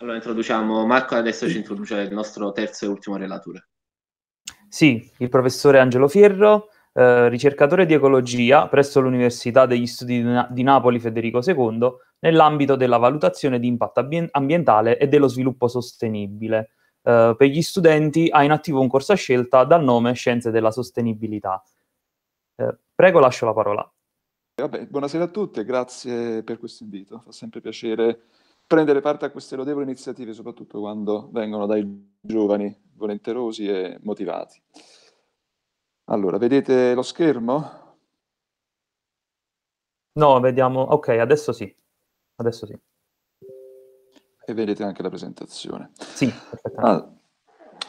Allora introduciamo Marco, adesso ci introduce il nostro terzo e ultimo relatore. Sì, il professore Angelo Fierro, eh, ricercatore di ecologia presso l'Università degli Studi di Napoli Federico II, nell'ambito della valutazione di impatto ambien- ambientale e dello sviluppo sostenibile. Eh, per gli studenti ha in attivo un corso a scelta dal nome Scienze della Sostenibilità. Eh, prego, lascio la parola. Vabbè, buonasera a tutti, grazie per questo invito, fa sempre piacere prendere parte a queste lodevoli iniziative, soprattutto quando vengono dai giovani volenterosi e motivati. Allora, vedete lo schermo? No, vediamo. Ok, adesso sì. Adesso sì. E vedete anche la presentazione. Sì, perfettamente.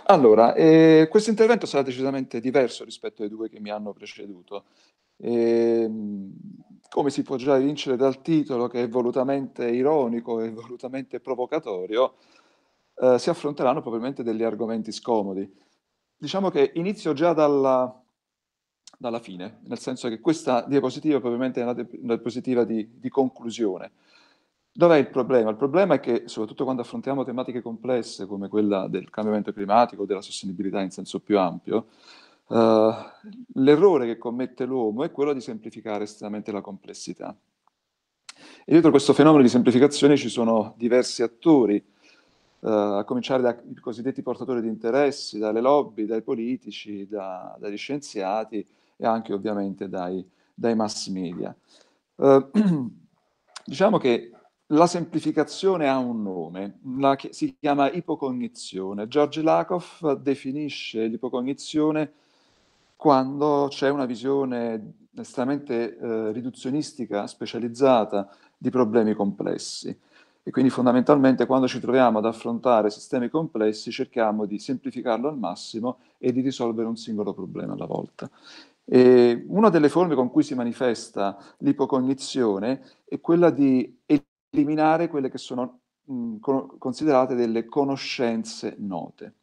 Ah, allora, eh, questo intervento sarà decisamente diverso rispetto ai due che mi hanno preceduto. Eh, come si può già vincere dal titolo che è volutamente ironico e volutamente provocatorio, eh, si affronteranno probabilmente degli argomenti scomodi. Diciamo che inizio già dalla, dalla fine, nel senso che questa diapositiva probabilmente è una, diapositiva di, di conclusione. Dov'è il problema? Il problema è che, soprattutto quando affrontiamo tematiche complesse come quella del cambiamento climatico o della sostenibilità in senso più ampio, eh, l'errore che commette l'uomo è quello di semplificare estremamente la complessità. E dietro questo fenomeno di semplificazione ci sono diversi attori, uh, a cominciare dai cosiddetti portatori di interessi, dalle lobby, dai politici, da, dagli scienziati e anche ovviamente dai, dai mass media. Uh, diciamo che la semplificazione ha un nome, chi- si chiama ipocognizione. George Lakoff definisce l'ipocognizione quando c'è una visione estremamente eh, riduzionistica, specializzata di problemi complessi. E quindi fondamentalmente quando ci troviamo ad affrontare sistemi complessi cerchiamo di semplificarlo al massimo e di risolvere un singolo problema alla volta. E una delle forme con cui si manifesta l'ipocognizione è quella di eliminare quelle che sono mh, considerate delle conoscenze note.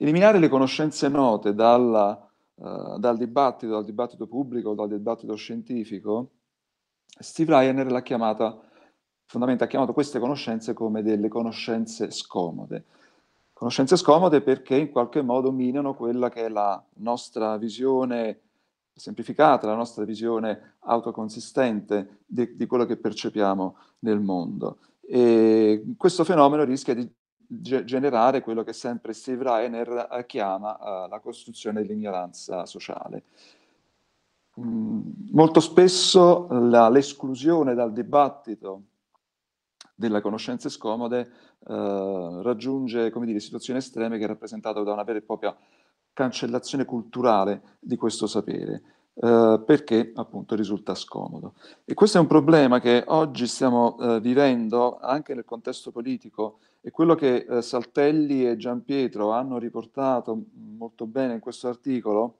Eliminare le conoscenze note dalla, uh, dal dibattito, dal dibattito pubblico, dal dibattito scientifico, Steve Reiner l'ha chiamata, fondamentalmente ha chiamato queste conoscenze come delle conoscenze scomode. Conoscenze scomode perché in qualche modo minano quella che è la nostra visione semplificata, la nostra visione autoconsistente di, di quello che percepiamo nel mondo. E questo fenomeno rischia di ge- generare quello che sempre Steve Reiner eh, chiama eh, la costruzione dell'ignoranza sociale. Mm, molto spesso la, l'esclusione dal dibattito delle conoscenze scomode eh, raggiunge dire, situazioni estreme che è rappresentata da una vera e propria cancellazione culturale di questo sapere. Eh, perché appunto risulta scomodo. E questo è un problema che oggi stiamo eh, vivendo anche nel contesto politico e quello che eh, Saltelli e Giampietro hanno riportato molto bene in questo articolo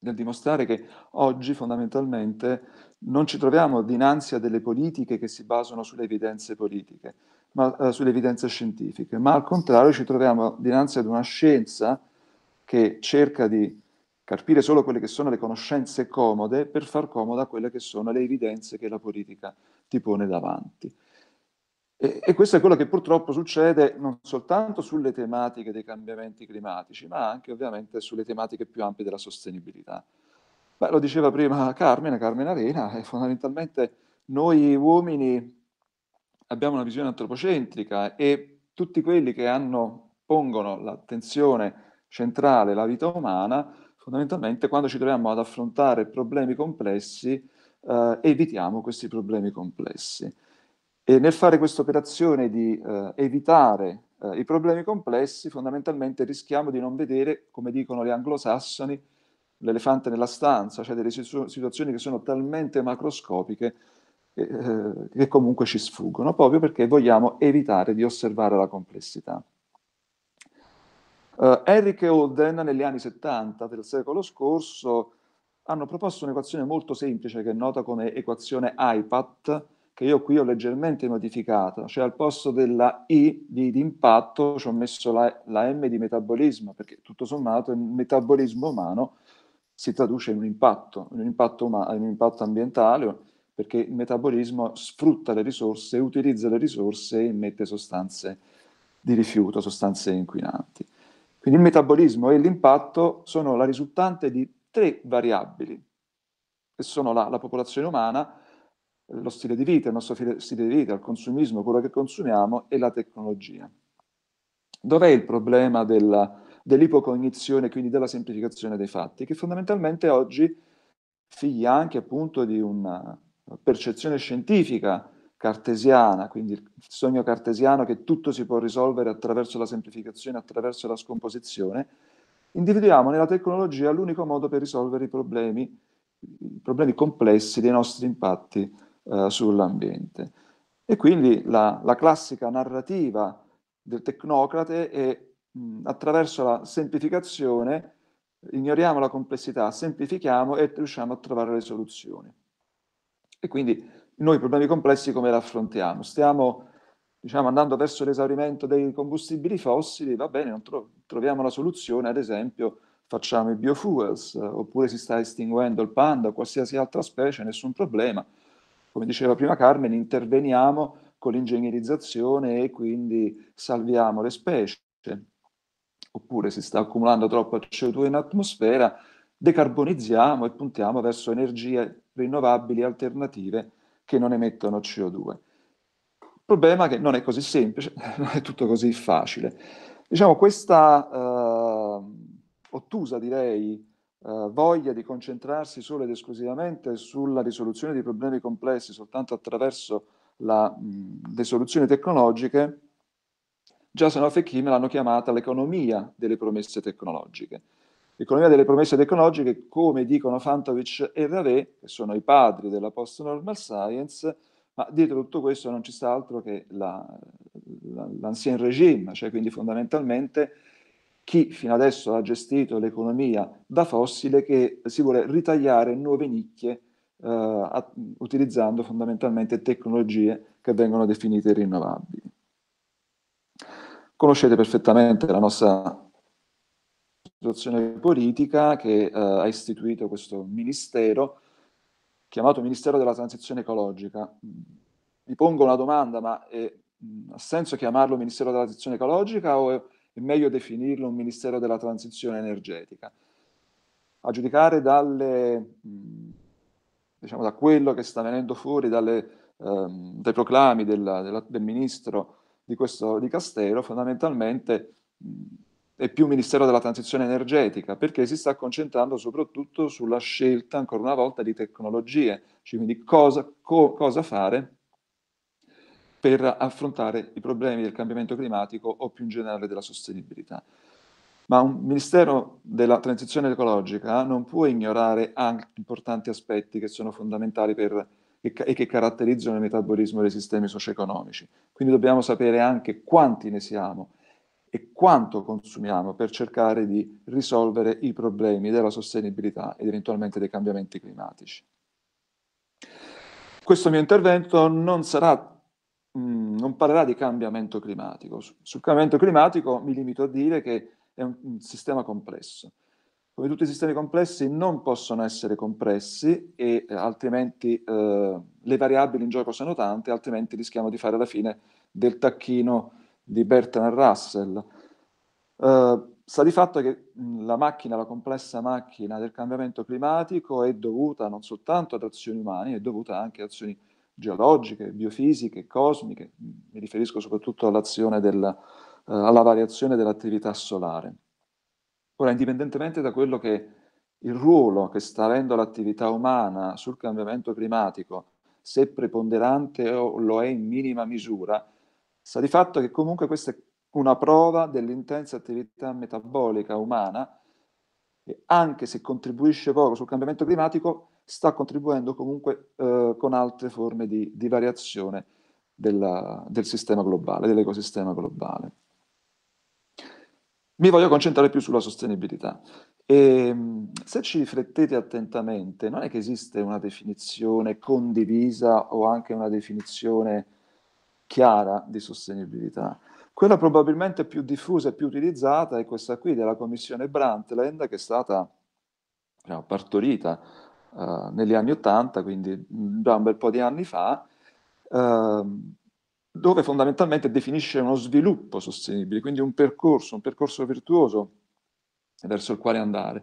nel dimostrare che oggi fondamentalmente non ci troviamo dinanzi a delle politiche che si basano sulle evidenze politiche, ma eh, sulle evidenze scientifiche, ma al contrario ci troviamo dinanzi ad una scienza che cerca di carpire solo quelle che sono le conoscenze comode per far comoda quelle che sono le evidenze che la politica ti pone davanti. E, e, questo è quello che purtroppo succede non soltanto sulle tematiche dei cambiamenti climatici, ma anche ovviamente sulle tematiche più ampie della sostenibilità. Beh, lo diceva prima Carmine, Carmine Arena, fondamentalmente noi uomini abbiamo una visione antropocentrica e tutti quelli che hanno, pongono l'attenzione centrale, la vita umana, fondamentalmente quando ci troviamo ad affrontare problemi complessi eh, evitiamo questi problemi complessi. E nel fare questa operazione di eh, evitare eh, i problemi complessi, fondamentalmente rischiamo di non vedere, come dicono gli anglosassoni, l'elefante nella stanza, cioè delle situ- situazioni che sono talmente macroscopiche eh, eh, che comunque ci sfuggono, proprio perché vogliamo evitare di osservare la complessità. Uh, Eric e Holden negli anni 70 del secolo scorso hanno proposto un'equazione molto semplice che è nota come equazione IPAT, che io qui ho leggermente modificata, cioè al posto della I di, di impatto ci ho messo la, la, M di metabolismo, perché tutto sommato il metabolismo umano si traduce in un impatto, in un impatto, umano, in un impatto ambientale, perché il metabolismo sfrutta le risorse, utilizza le risorse e emette sostanze di rifiuto, sostanze inquinanti. Quindi il metabolismo e l'impatto sono la risultante di tre variabili, che sono la, la popolazione umana, lo stile di vita, il nostro stile di vita, il consumismo, quello che consumiamo e la tecnologia. Dov'è il problema della, dell'ipocognizione, quindi della semplificazione dei fatti, che fondamentalmente oggi figlia anche appunto di una percezione scientifica cartesiana, quindi il sogno cartesiano che tutto si può risolvere attraverso la semplificazione, attraverso la scomposizione, individuiamo nella tecnologia l'unico modo per risolvere i problemi, i problemi complessi dei nostri impatti eh, sull'ambiente. E quindi la, la, classica narrativa del tecnocrate è mh, attraverso la semplificazione ignoriamo la complessità, semplifichiamo e riusciamo a trovare le soluzioni. E quindi noi problemi complessi come li affrontiamo? Stiamo diciamo, andando verso l'esaurimento dei combustibili fossili, va bene, non tro- troviamo la soluzione, ad esempio facciamo i biofuels, eh, oppure si sta estinguendo il panda o qualsiasi altra specie, nessun problema. Come diceva prima Carmen, interveniamo con l'ingegnerizzazione e quindi salviamo le specie. Oppure si sta accumulando troppo CO2 in atmosfera, decarbonizziamo e puntiamo verso energie rinnovabili alternative che non emettono CO2. Il problema è che non è così semplice, non è tutto così facile. Diciamo, questa eh, ottusa, direi, eh, voglia di concentrarsi solo ed esclusivamente sulla risoluzione di problemi complessi soltanto attraverso la, mh, le soluzioni tecnologiche, già Off e Kim l'hanno chiamata l'economia delle promesse tecnologiche. L'economia delle promesse tecnologiche, come dicono Fantovic e Ravé, che sono i padri della post-normal science, ma dietro tutto questo non ci sta altro che la, la, l'ancien regime, cioè quindi fondamentalmente chi fino adesso ha gestito l'economia da fossile che si vuole ritagliare nuove nicchie eh, utilizzando fondamentalmente tecnologie che vengono definite rinnovabili. Conoscete perfettamente la nostra situazione politica che eh, ha istituito questo ministero chiamato Ministero della Transizione Ecologica. Mi pongo una domanda, ma è, eh, ha senso chiamarlo Ministero della Transizione Ecologica o è, è meglio definirlo un Ministero della Transizione Energetica? A giudicare dalle, diciamo, da quello che sta venendo fuori dalle, ehm, dai proclami del, della, del Ministro di questo di Castero, fondamentalmente e più Ministero della Transizione Energetica, perché si sta concentrando soprattutto sulla scelta, ancora una volta, di tecnologie, cioè quindi cosa, co, cosa fare per affrontare i problemi del cambiamento climatico o più in generale della sostenibilità. Ma un Ministero della Transizione Ecologica non può ignorare anche importanti aspetti che sono fondamentali per, e, e che caratterizzano il metabolismo dei sistemi socio-economici. Quindi dobbiamo sapere anche quanti ne siamo e quanto consumiamo per cercare di risolvere i problemi della sostenibilità ed eventualmente dei cambiamenti climatici. Questo mio intervento non, sarà, mh, mm, non parlerà di cambiamento climatico. Sul cambiamento climatico mi limito a dire che è un, un sistema complesso. Come tutti i sistemi complessi non possono essere compressi e eh, altrimenti eh, le variabili in gioco sono tante, altrimenti rischiamo di fare alla fine del tacchino di Bertrand Russell. Eh, sta di fatto che mm, la macchina, la complessa macchina del cambiamento climatico è dovuta non soltanto ad azioni umane, è dovuta anche ad azioni geologiche, biofisiche, cosmiche, mm, mi riferisco soprattutto all'azione del, eh, alla variazione dell'attività solare. Ora, indipendentemente da quello che il ruolo che sta avendo l'attività umana sul cambiamento climatico, se preponderante o lo è in minima misura, Sta di fatto che comunque questa è una prova dell'intensa attività metabolica umana che anche se contribuisce poco sul cambiamento climatico, sta contribuendo comunque eh, con altre forme di, di variazione della, del sistema globale, dell'ecosistema globale. Mi voglio concentrare più sulla sostenibilità. E, ehm, se ci riflettete attentamente, non è che esiste una definizione condivisa o anche una definizione chiara di sostenibilità. Quella probabilmente più diffusa e più utilizzata è questa qui della commissione Brantland che è stata diciamo, partorita eh, negli anni Ottanta, quindi mm, già un bel po' di anni fa, eh, dove fondamentalmente definisce uno sviluppo sostenibile, quindi un percorso, un percorso virtuoso verso il quale andare,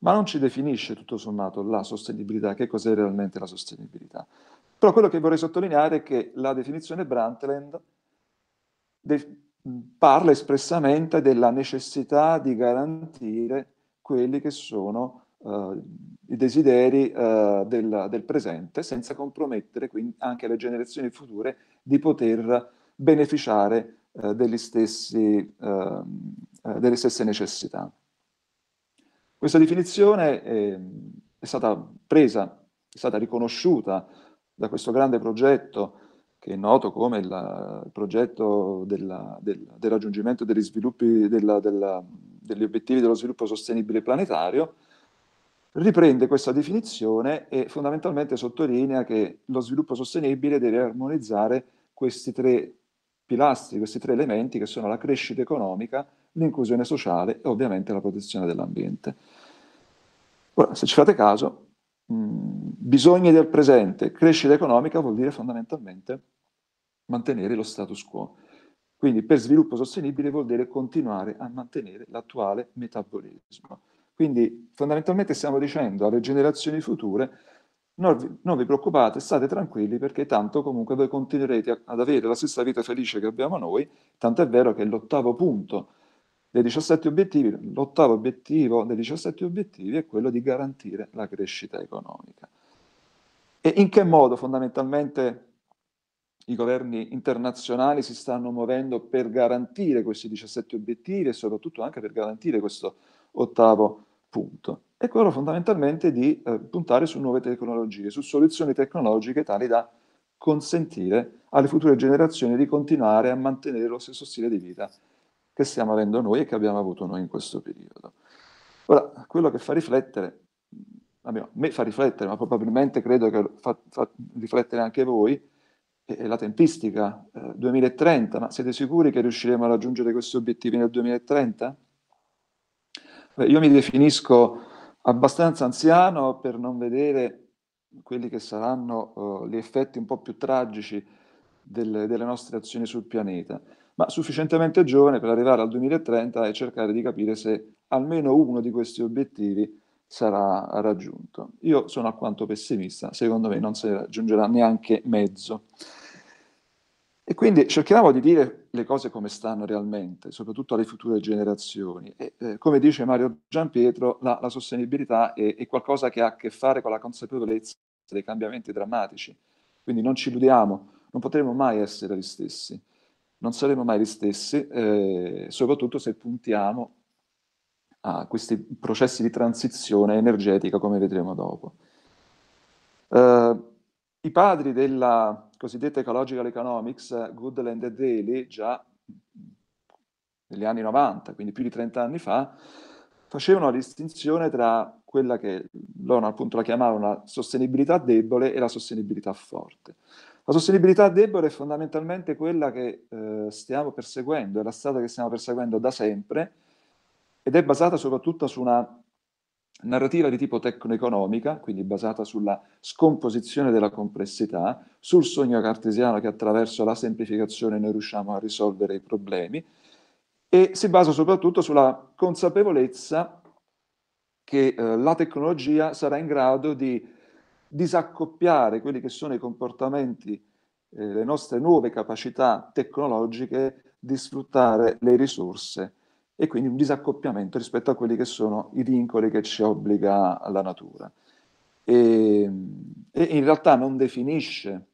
ma non ci definisce tutto sommato la sostenibilità, che cos'è realmente la sostenibilità. Però quello che vorrei sottolineare è che la definizione Brantland de parla espressamente della necessità di garantire quelli che sono uh, i desideri uh, del, del, presente, senza compromettere quindi anche le generazioni future di poter beneficiare uh, stessi, ehm, delle stesse necessità. Questa definizione è, è stata presa, è stata riconosciuta da questo grande progetto che è noto come il, progetto della, del, del, raggiungimento degli, sviluppi, della, della, degli obiettivi dello sviluppo sostenibile planetario, riprende questa definizione e fondamentalmente sottolinea che lo sviluppo sostenibile deve armonizzare questi tre pilastri, questi tre elementi che sono la crescita economica, l'inclusione sociale e ovviamente la protezione dell'ambiente. Ora, se ci fate caso, mh, mm, bisogni del presente. Crescita economica vuol dire fondamentalmente mantenere lo status quo. Quindi per sviluppo sostenibile vuol dire continuare a mantenere l'attuale metabolismo. Quindi fondamentalmente stiamo dicendo alle generazioni future non vi, non vi preoccupate, state tranquilli perché tanto comunque voi continuerete ad avere la stessa vita felice che abbiamo noi, tanto è vero che l'ottavo punto dei 17 obiettivi, l'ottavo obiettivo dei 17 obiettivi è quello di garantire la crescita economica. E in che modo fondamentalmente i governi internazionali si stanno muovendo per garantire questi 17 obiettivi e soprattutto anche per garantire questo ottavo punto? È quello fondamentalmente di eh, puntare su nuove tecnologie, su soluzioni tecnologiche tali da consentire alle future generazioni di continuare a mantenere lo stesso stile di vita che stiamo avendo noi e che abbiamo avuto noi in questo periodo. Ora, quello che fa riflettere, a me fa riflettere, ma probabilmente credo che fa, fa riflettere anche voi, è la tempistica, eh, 2030, ma siete sicuri che riusciremo a raggiungere questi obiettivi nel 2030? Beh, io mi definisco abbastanza anziano per non vedere quelli che saranno eh, gli effetti un po' più tragici delle, delle nostre azioni sul pianeta, ma sufficientemente giovane per arrivare al 2030 e cercare di capire se almeno uno di questi obiettivi sarà raggiunto. Io sono alquanto pessimista, secondo me non si raggiungerà neanche mezzo. E quindi cerchiamo di dire le cose come stanno realmente, soprattutto alle future generazioni. E, eh, come dice Mario Giampietro, la, la sostenibilità è, è, qualcosa che ha a che fare con la consapevolezza dei cambiamenti drammatici. Quindi non ci illudiamo non potremo mai essere gli stessi, non saremo mai gli stessi, eh, soprattutto se puntiamo a questi processi di transizione energetica come vedremo dopo. Eh, I padri della cosiddetta ecological economics, Goodland e Daly, già negli anni 90, quindi più di 30 anni fa, facevano la distinzione tra quella che loro appunto la chiamavano la sostenibilità debole e la sostenibilità forte. La sostenibilità debole è fondamentalmente quella che eh, stiamo perseguendo, è la strada che stiamo perseguendo da sempre ed è basata soprattutto su una narrativa di tipo tecno-economica, quindi basata sulla scomposizione della complessità, sul sogno cartesiano che attraverso la semplificazione noi riusciamo a risolvere i problemi e si basa soprattutto sulla consapevolezza che eh, la tecnologia sarà in grado di disaccoppiare quelli che sono i comportamenti, eh, le nostre nuove capacità tecnologiche di sfruttare le risorse e quindi un disaccoppiamento rispetto a quelli che sono i vincoli che ci obbliga la natura. E, e in realtà non definisce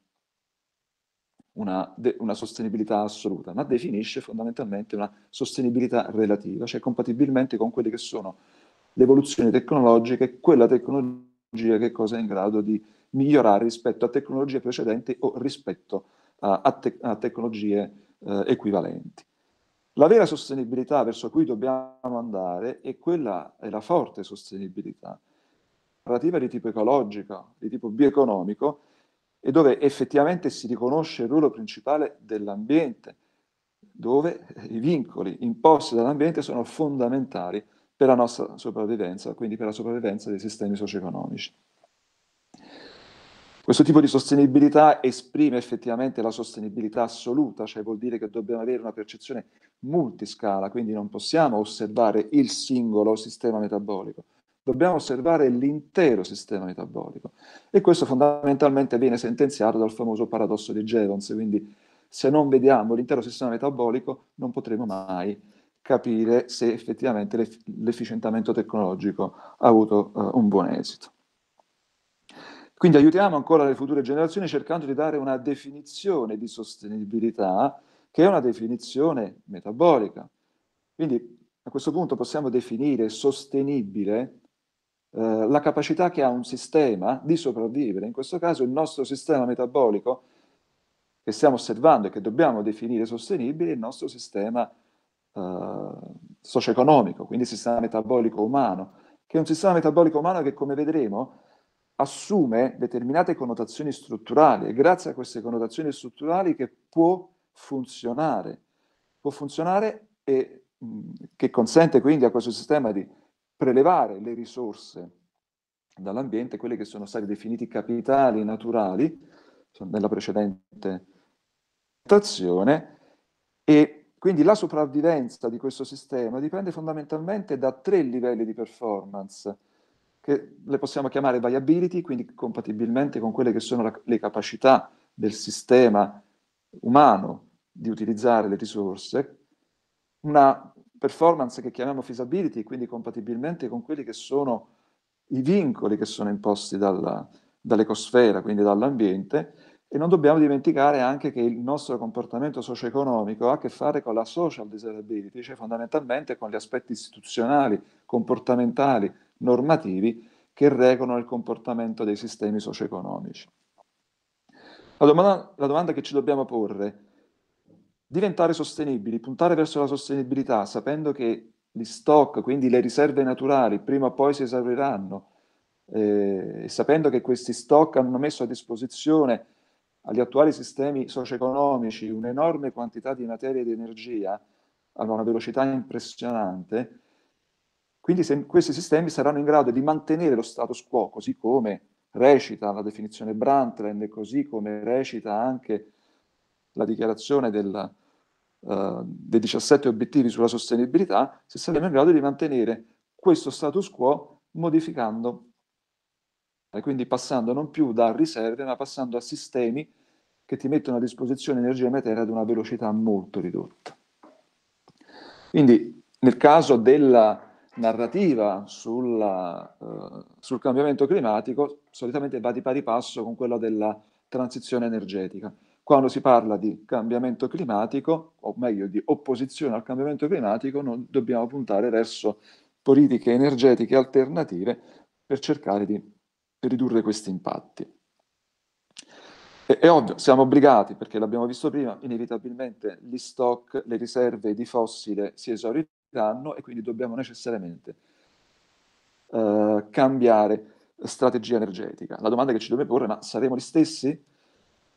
una, una, sostenibilità assoluta, ma definisce fondamentalmente una sostenibilità relativa, cioè compatibilmente con quelle che sono le evoluzioni tecnologiche, quella tecnologia che cosa è in grado di migliorare rispetto a tecnologie precedenti o rispetto a, a, te, a tecnologie eh, equivalenti. La vera sostenibilità verso cui dobbiamo andare è quella, è la forte sostenibilità, narrativa di tipo ecologico, di tipo bioeconomico, e dove effettivamente si riconosce il ruolo principale dell'ambiente, dove i vincoli imposti dall'ambiente sono fondamentali per la nostra sopravvivenza, quindi per la sopravvivenza dei sistemi socio-economici. Questo tipo di sostenibilità esprime effettivamente la sostenibilità assoluta, cioè vuol dire che dobbiamo avere una percezione multiscala, quindi non possiamo osservare il singolo sistema metabolico, dobbiamo osservare l'intero sistema metabolico. E questo fondamentalmente viene sentenziato dal famoso paradosso di Jevons, quindi se non vediamo l'intero sistema metabolico non potremo mai capire se effettivamente l'ef- l'efficientamento tecnologico ha avuto eh, un buon esito. Quindi aiutiamo ancora le future generazioni cercando di dare una definizione di sostenibilità che è una definizione metabolica. Quindi a questo punto possiamo definire sostenibile eh, la capacità che ha un sistema di sopravvivere, in questo caso il nostro sistema metabolico che stiamo osservando e che dobbiamo definire sostenibile, il nostro sistema metabolico uh, socio-economico, quindi sistema metabolico umano, che è un sistema metabolico umano che, come vedremo, assume determinate connotazioni strutturali e grazie a queste connotazioni strutturali che può funzionare, può funzionare e mh, che consente quindi a questo sistema di prelevare le risorse dall'ambiente, quelle che sono stati definiti capitali naturali nella precedente notazione e quindi la sopravvivenza di questo sistema dipende fondamentalmente da tre livelli di performance, che le possiamo chiamare viability, quindi compatibilmente con quelle che sono la, le capacità del sistema umano di utilizzare le risorse, una performance che chiamiamo feasibility, quindi compatibilmente con quelli che sono i vincoli che sono imposti dalla, dall'ecosfera, quindi dall'ambiente, e non dobbiamo dimenticare anche che il nostro comportamento socio-economico ha a che fare con la social disability, cioè fondamentalmente con gli aspetti istituzionali, comportamentali, normativi che regolano il comportamento dei sistemi socio-economici. La domanda, la domanda che ci dobbiamo porre diventare sostenibili, puntare verso la sostenibilità, sapendo che gli stock, quindi le riserve naturali, prima o poi si esauriranno, eh, sapendo che questi stock hanno messo a disposizione agli attuali sistemi socio-economici un'enorme quantità di materia ed energia a una velocità impressionante, quindi se questi sistemi saranno in grado di mantenere lo status quo, così come recita la definizione Brundtland e così come recita anche la dichiarazione del, uh, dei 17 obiettivi sulla sostenibilità, se saremo in grado di mantenere questo status quo modificando e quindi passando non più da riserve, ma passando a sistemi che ti mettono a disposizione energia e materia ad una velocità molto ridotta. Quindi nel caso della narrativa sulla, uh, sul cambiamento climatico, solitamente va di pari passo con quella della transizione energetica. Quando si parla di cambiamento climatico, o meglio di opposizione al cambiamento climatico, noi dobbiamo puntare verso politiche energetiche alternative per cercare di per ridurre questi impatti. E, è ovvio, siamo obbligati, perché l'abbiamo visto prima, inevitabilmente gli stock, le riserve di fossile si esauriranno e quindi dobbiamo necessariamente uh, cambiare strategia energetica. La domanda che ci dobbiamo porre è ma saremo gli stessi?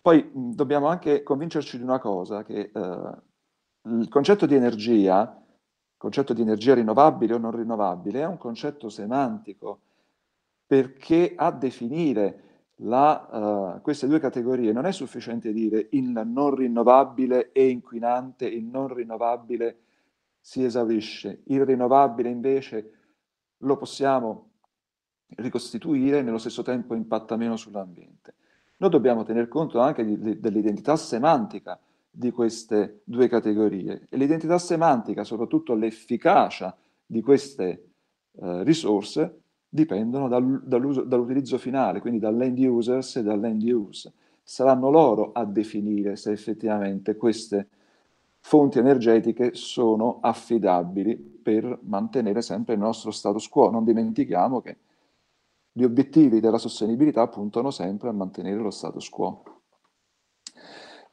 Poi mh, dobbiamo anche convincerci di una cosa, che uh, il concetto di energia, concetto di energia rinnovabile o non rinnovabile, è un concetto semantico perché a definire la, uh, queste due categorie non è sufficiente dire il non rinnovabile è inquinante, il non rinnovabile si esaurisce, il rinnovabile invece lo possiamo ricostituire e nello stesso tempo impatta meno sull'ambiente. Noi dobbiamo tener conto anche dell'identità semantica di queste due categorie e l'identità semantica, soprattutto l'efficacia di queste eh, risorse, dipendono dal, dall'utilizzo finale, quindi dall'end users e dall'end use. Saranno loro a definire se effettivamente queste fonti energetiche sono affidabili per mantenere sempre il nostro status quo. Non dimentichiamo che gli obiettivi della sostenibilità puntano sempre a mantenere lo status quo.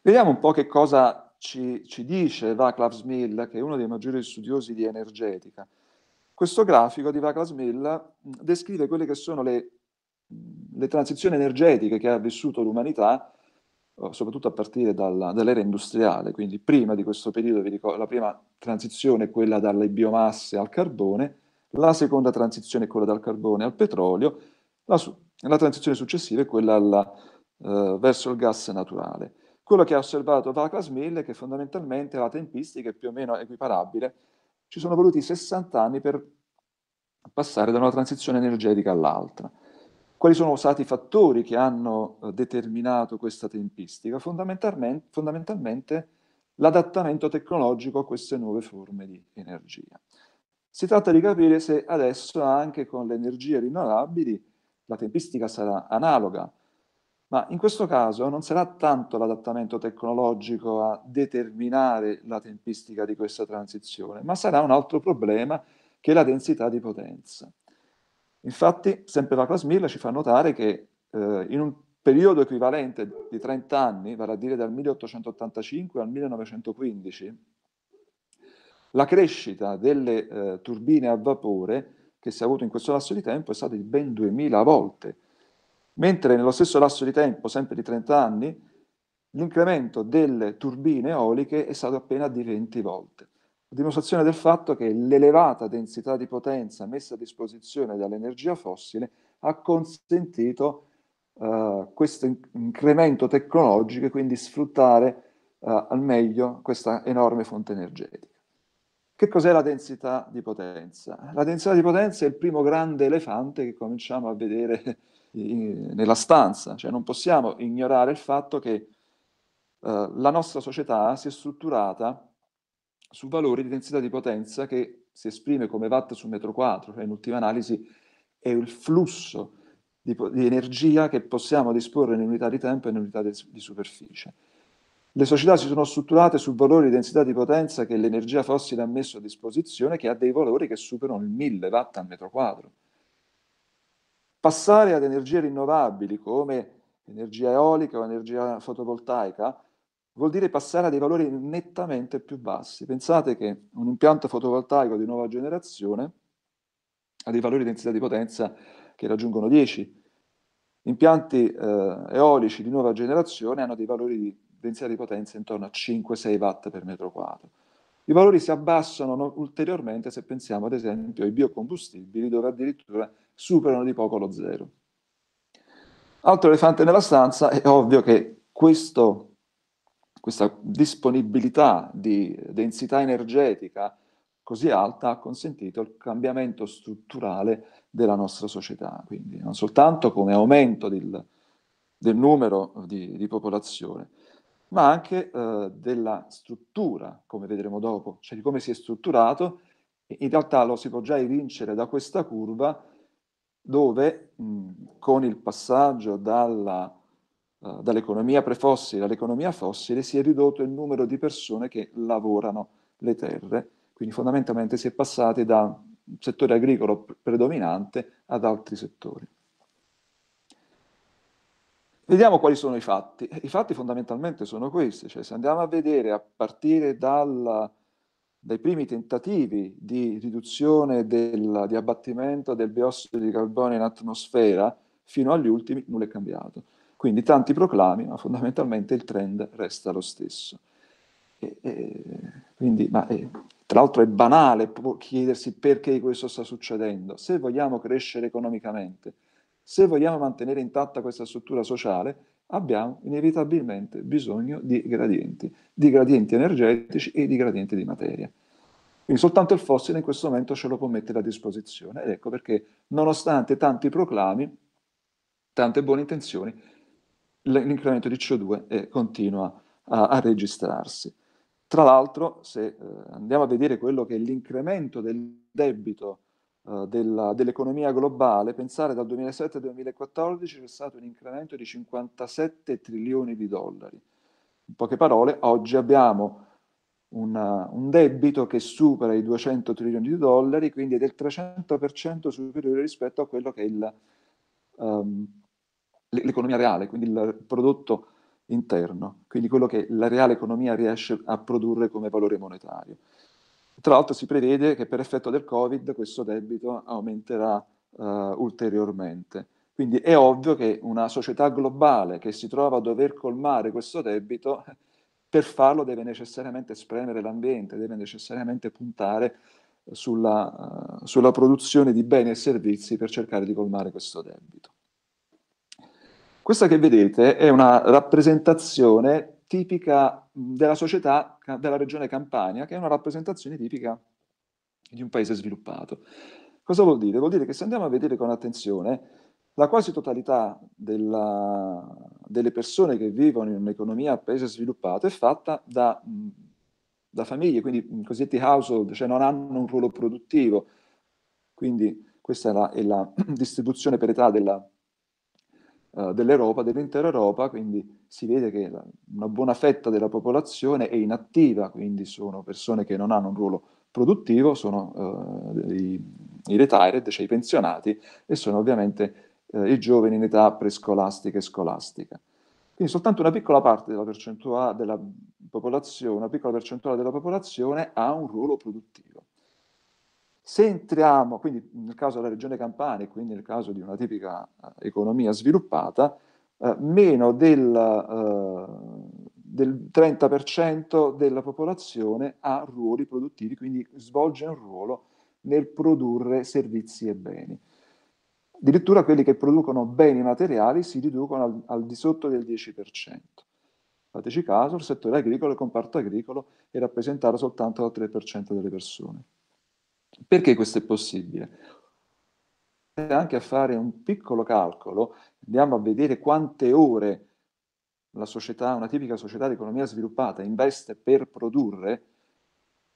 Vediamo un po' che cosa ci, ci dice Vaclav Smil, che è uno dei maggiori studiosi di energetica. Questo grafico di Smilla mm, descrive quelle che sono le, mm, le transizioni energetiche che ha vissuto l'umanità oh, soprattutto a partire dall'era industriale, quindi prima di questo periodo, vi ricordo, la prima transizione è quella dalle biomasse al carbone, la seconda transizione è quella dal carbone al petrolio, la, la transizione successiva è quella alla, eh, verso il gas naturale. Quello che ha osservato Vaclas Smilla è che fondamentalmente la tempistica è più o meno equiparabile ci sono voluti 60 anni per passare da una transizione energetica all'altra. Quali sono stati i fattori che hanno eh, determinato questa tempistica? Fondamentalmente, fondamentalmente l'adattamento tecnologico a queste nuove forme di energia. Si tratta di capire se adesso anche con le energie rinnovabili la tempistica sarà analoga, ma in questo caso non sarà tanto l'adattamento tecnologico a determinare la tempistica di questa transizione, ma sarà un altro problema che è la densità di potenza. Infatti, sempre la Plasmilla ci fa notare che eh, in un periodo equivalente di 30 anni, vale a dire dal 1885 al 1915, la crescita delle eh, turbine a vapore che si è avuto in questo lasso di tempo è stata di ben 2000 volte, mentre nello stesso lasso di tempo, sempre di 30 anni, l'incremento delle turbine eoliche è stato appena di 20 volte, a dimostrazione del fatto che l'elevata densità di potenza messa a disposizione dall'energia fossile ha consentito uh, questo inc incremento tecnologico e quindi sfruttare uh, al meglio questa enorme fonte energetica. Che cos'è la densità di potenza? La densità di potenza è il primo grande elefante che cominciamo a vedere nella stanza, cioè non possiamo ignorare il fatto che eh, la nostra società si è strutturata su valori di densità di potenza che si esprime come watt su metro quadro, cioè in ultima analisi è il flusso di, di energia che possiamo disporre in unità di tempo e in unità di, di superficie. Le società si sono strutturate su valori di densità di potenza che l'energia fossile ha messo a disposizione, che ha dei valori che superano il 1000 watt al metro quadro. Passare ad energie rinnovabili come energia eolica o energia fotovoltaica vuol dire passare a dei valori nettamente più bassi. Pensate che un impianto fotovoltaico di nuova generazione ha dei valori di densità di potenza che raggiungono 10. Impianti eh, eolici di nuova generazione hanno dei valori di densità di potenza intorno a 5-6 watt per metro quadro. I valori si abbassano ulteriormente se pensiamo ad esempio ai biocombustibili dove addirittura superano di poco lo zero. Altro elefante nella stanza, è ovvio che questo, questa disponibilità di densità energetica così alta ha consentito il cambiamento strutturale della nostra società, quindi non soltanto come aumento del, del numero di, di, popolazione, ma anche eh, della struttura, come vedremo dopo, cioè di come si è strutturato. In realtà lo si può già evincere da questa curva dove mh, con il passaggio dalla, uh, dall'economia prefossile all'economia fossile si è ridotto il numero di persone che lavorano le terre, quindi fondamentalmente si è passati da un settore agricolo predominante ad altri settori. Vediamo quali sono i fatti. I fatti fondamentalmente sono questi, cioè se andiamo a vedere a partire dalla dai primi tentativi di riduzione del, di abbattimento del biossido di carbonio in atmosfera fino agli ultimi nulla è cambiato. Quindi tanti proclami, ma fondamentalmente il trend resta lo stesso. E, e, quindi, ma, e, tra l'altro è banale chiedersi perché questo sta succedendo. Se vogliamo crescere economicamente, se vogliamo mantenere intatta questa struttura sociale, abbiamo inevitabilmente bisogno di gradienti, di gradienti energetici e di gradienti di materia. Quindi soltanto il fossile in questo momento ce lo può mettere a disposizione. Ed ecco perché, nonostante tanti proclami, tante buone intenzioni, l'incremento di CO2 è, eh, continua a, a, registrarsi. Tra l'altro, se eh, andiamo a vedere quello che è l'incremento del debito eh, della, dell'economia globale, pensare dal 2007 al 2014 c'è stato un incremento di 57 trilioni di dollari. In poche parole, oggi abbiamo una, un debito che supera i 200 trilioni di dollari, quindi è del 300% superiore rispetto a quello che è il, um, l'economia reale, quindi il prodotto interno, quindi quello che la reale economia riesce a produrre come valore monetario. Tra l'altro si prevede che per effetto del Covid questo debito aumenterà eh, ulteriormente. Quindi è ovvio che una società globale che si trova a dover colmare questo debito, per farlo deve necessariamente spremere l'ambiente, deve necessariamente puntare sulla, uh, sulla produzione di beni e servizi per cercare di colmare questo debito. Questa che vedete è una rappresentazione tipica della società della regione Campania, che è una rappresentazione tipica di un paese sviluppato. Cosa vuol dire? Vuol dire che se andiamo a vedere con attenzione, la quasi totalità della, delle persone che vivono in un'economia a paese sviluppato è fatta da, da famiglie, quindi cosiddetti household, cioè non hanno un ruolo produttivo. Quindi questa è la, è la distribuzione per età della, eh, dell'Europa, dell'intera Europa, quindi si vede che una buona fetta della popolazione è inattiva, quindi sono persone che non hanno un ruolo produttivo, sono eh, i, i retired, cioè i pensionati, e sono ovviamente eh, i giovani in età prescolastica e scolastica. Quindi soltanto una piccola parte della percentuale della popolazione, una piccola percentuale della popolazione ha un ruolo produttivo. Se entriamo, quindi nel caso della regione Campania, e quindi nel caso di una tipica eh, economia sviluppata, eh, meno del, eh, del 30% della popolazione ha ruoli produttivi, quindi svolge un ruolo nel produrre servizi e beni. Addirittura quelli che producono beni materiali si riducono al, al di sotto del 10%. Fateci caso, il settore agricolo e il comparto agricolo è rappresentato soltanto dal 3% delle persone. Perché questo è possibile? Anche a fare un piccolo calcolo, andiamo a vedere quante ore la società, una tipica società di economia sviluppata investe per produrre,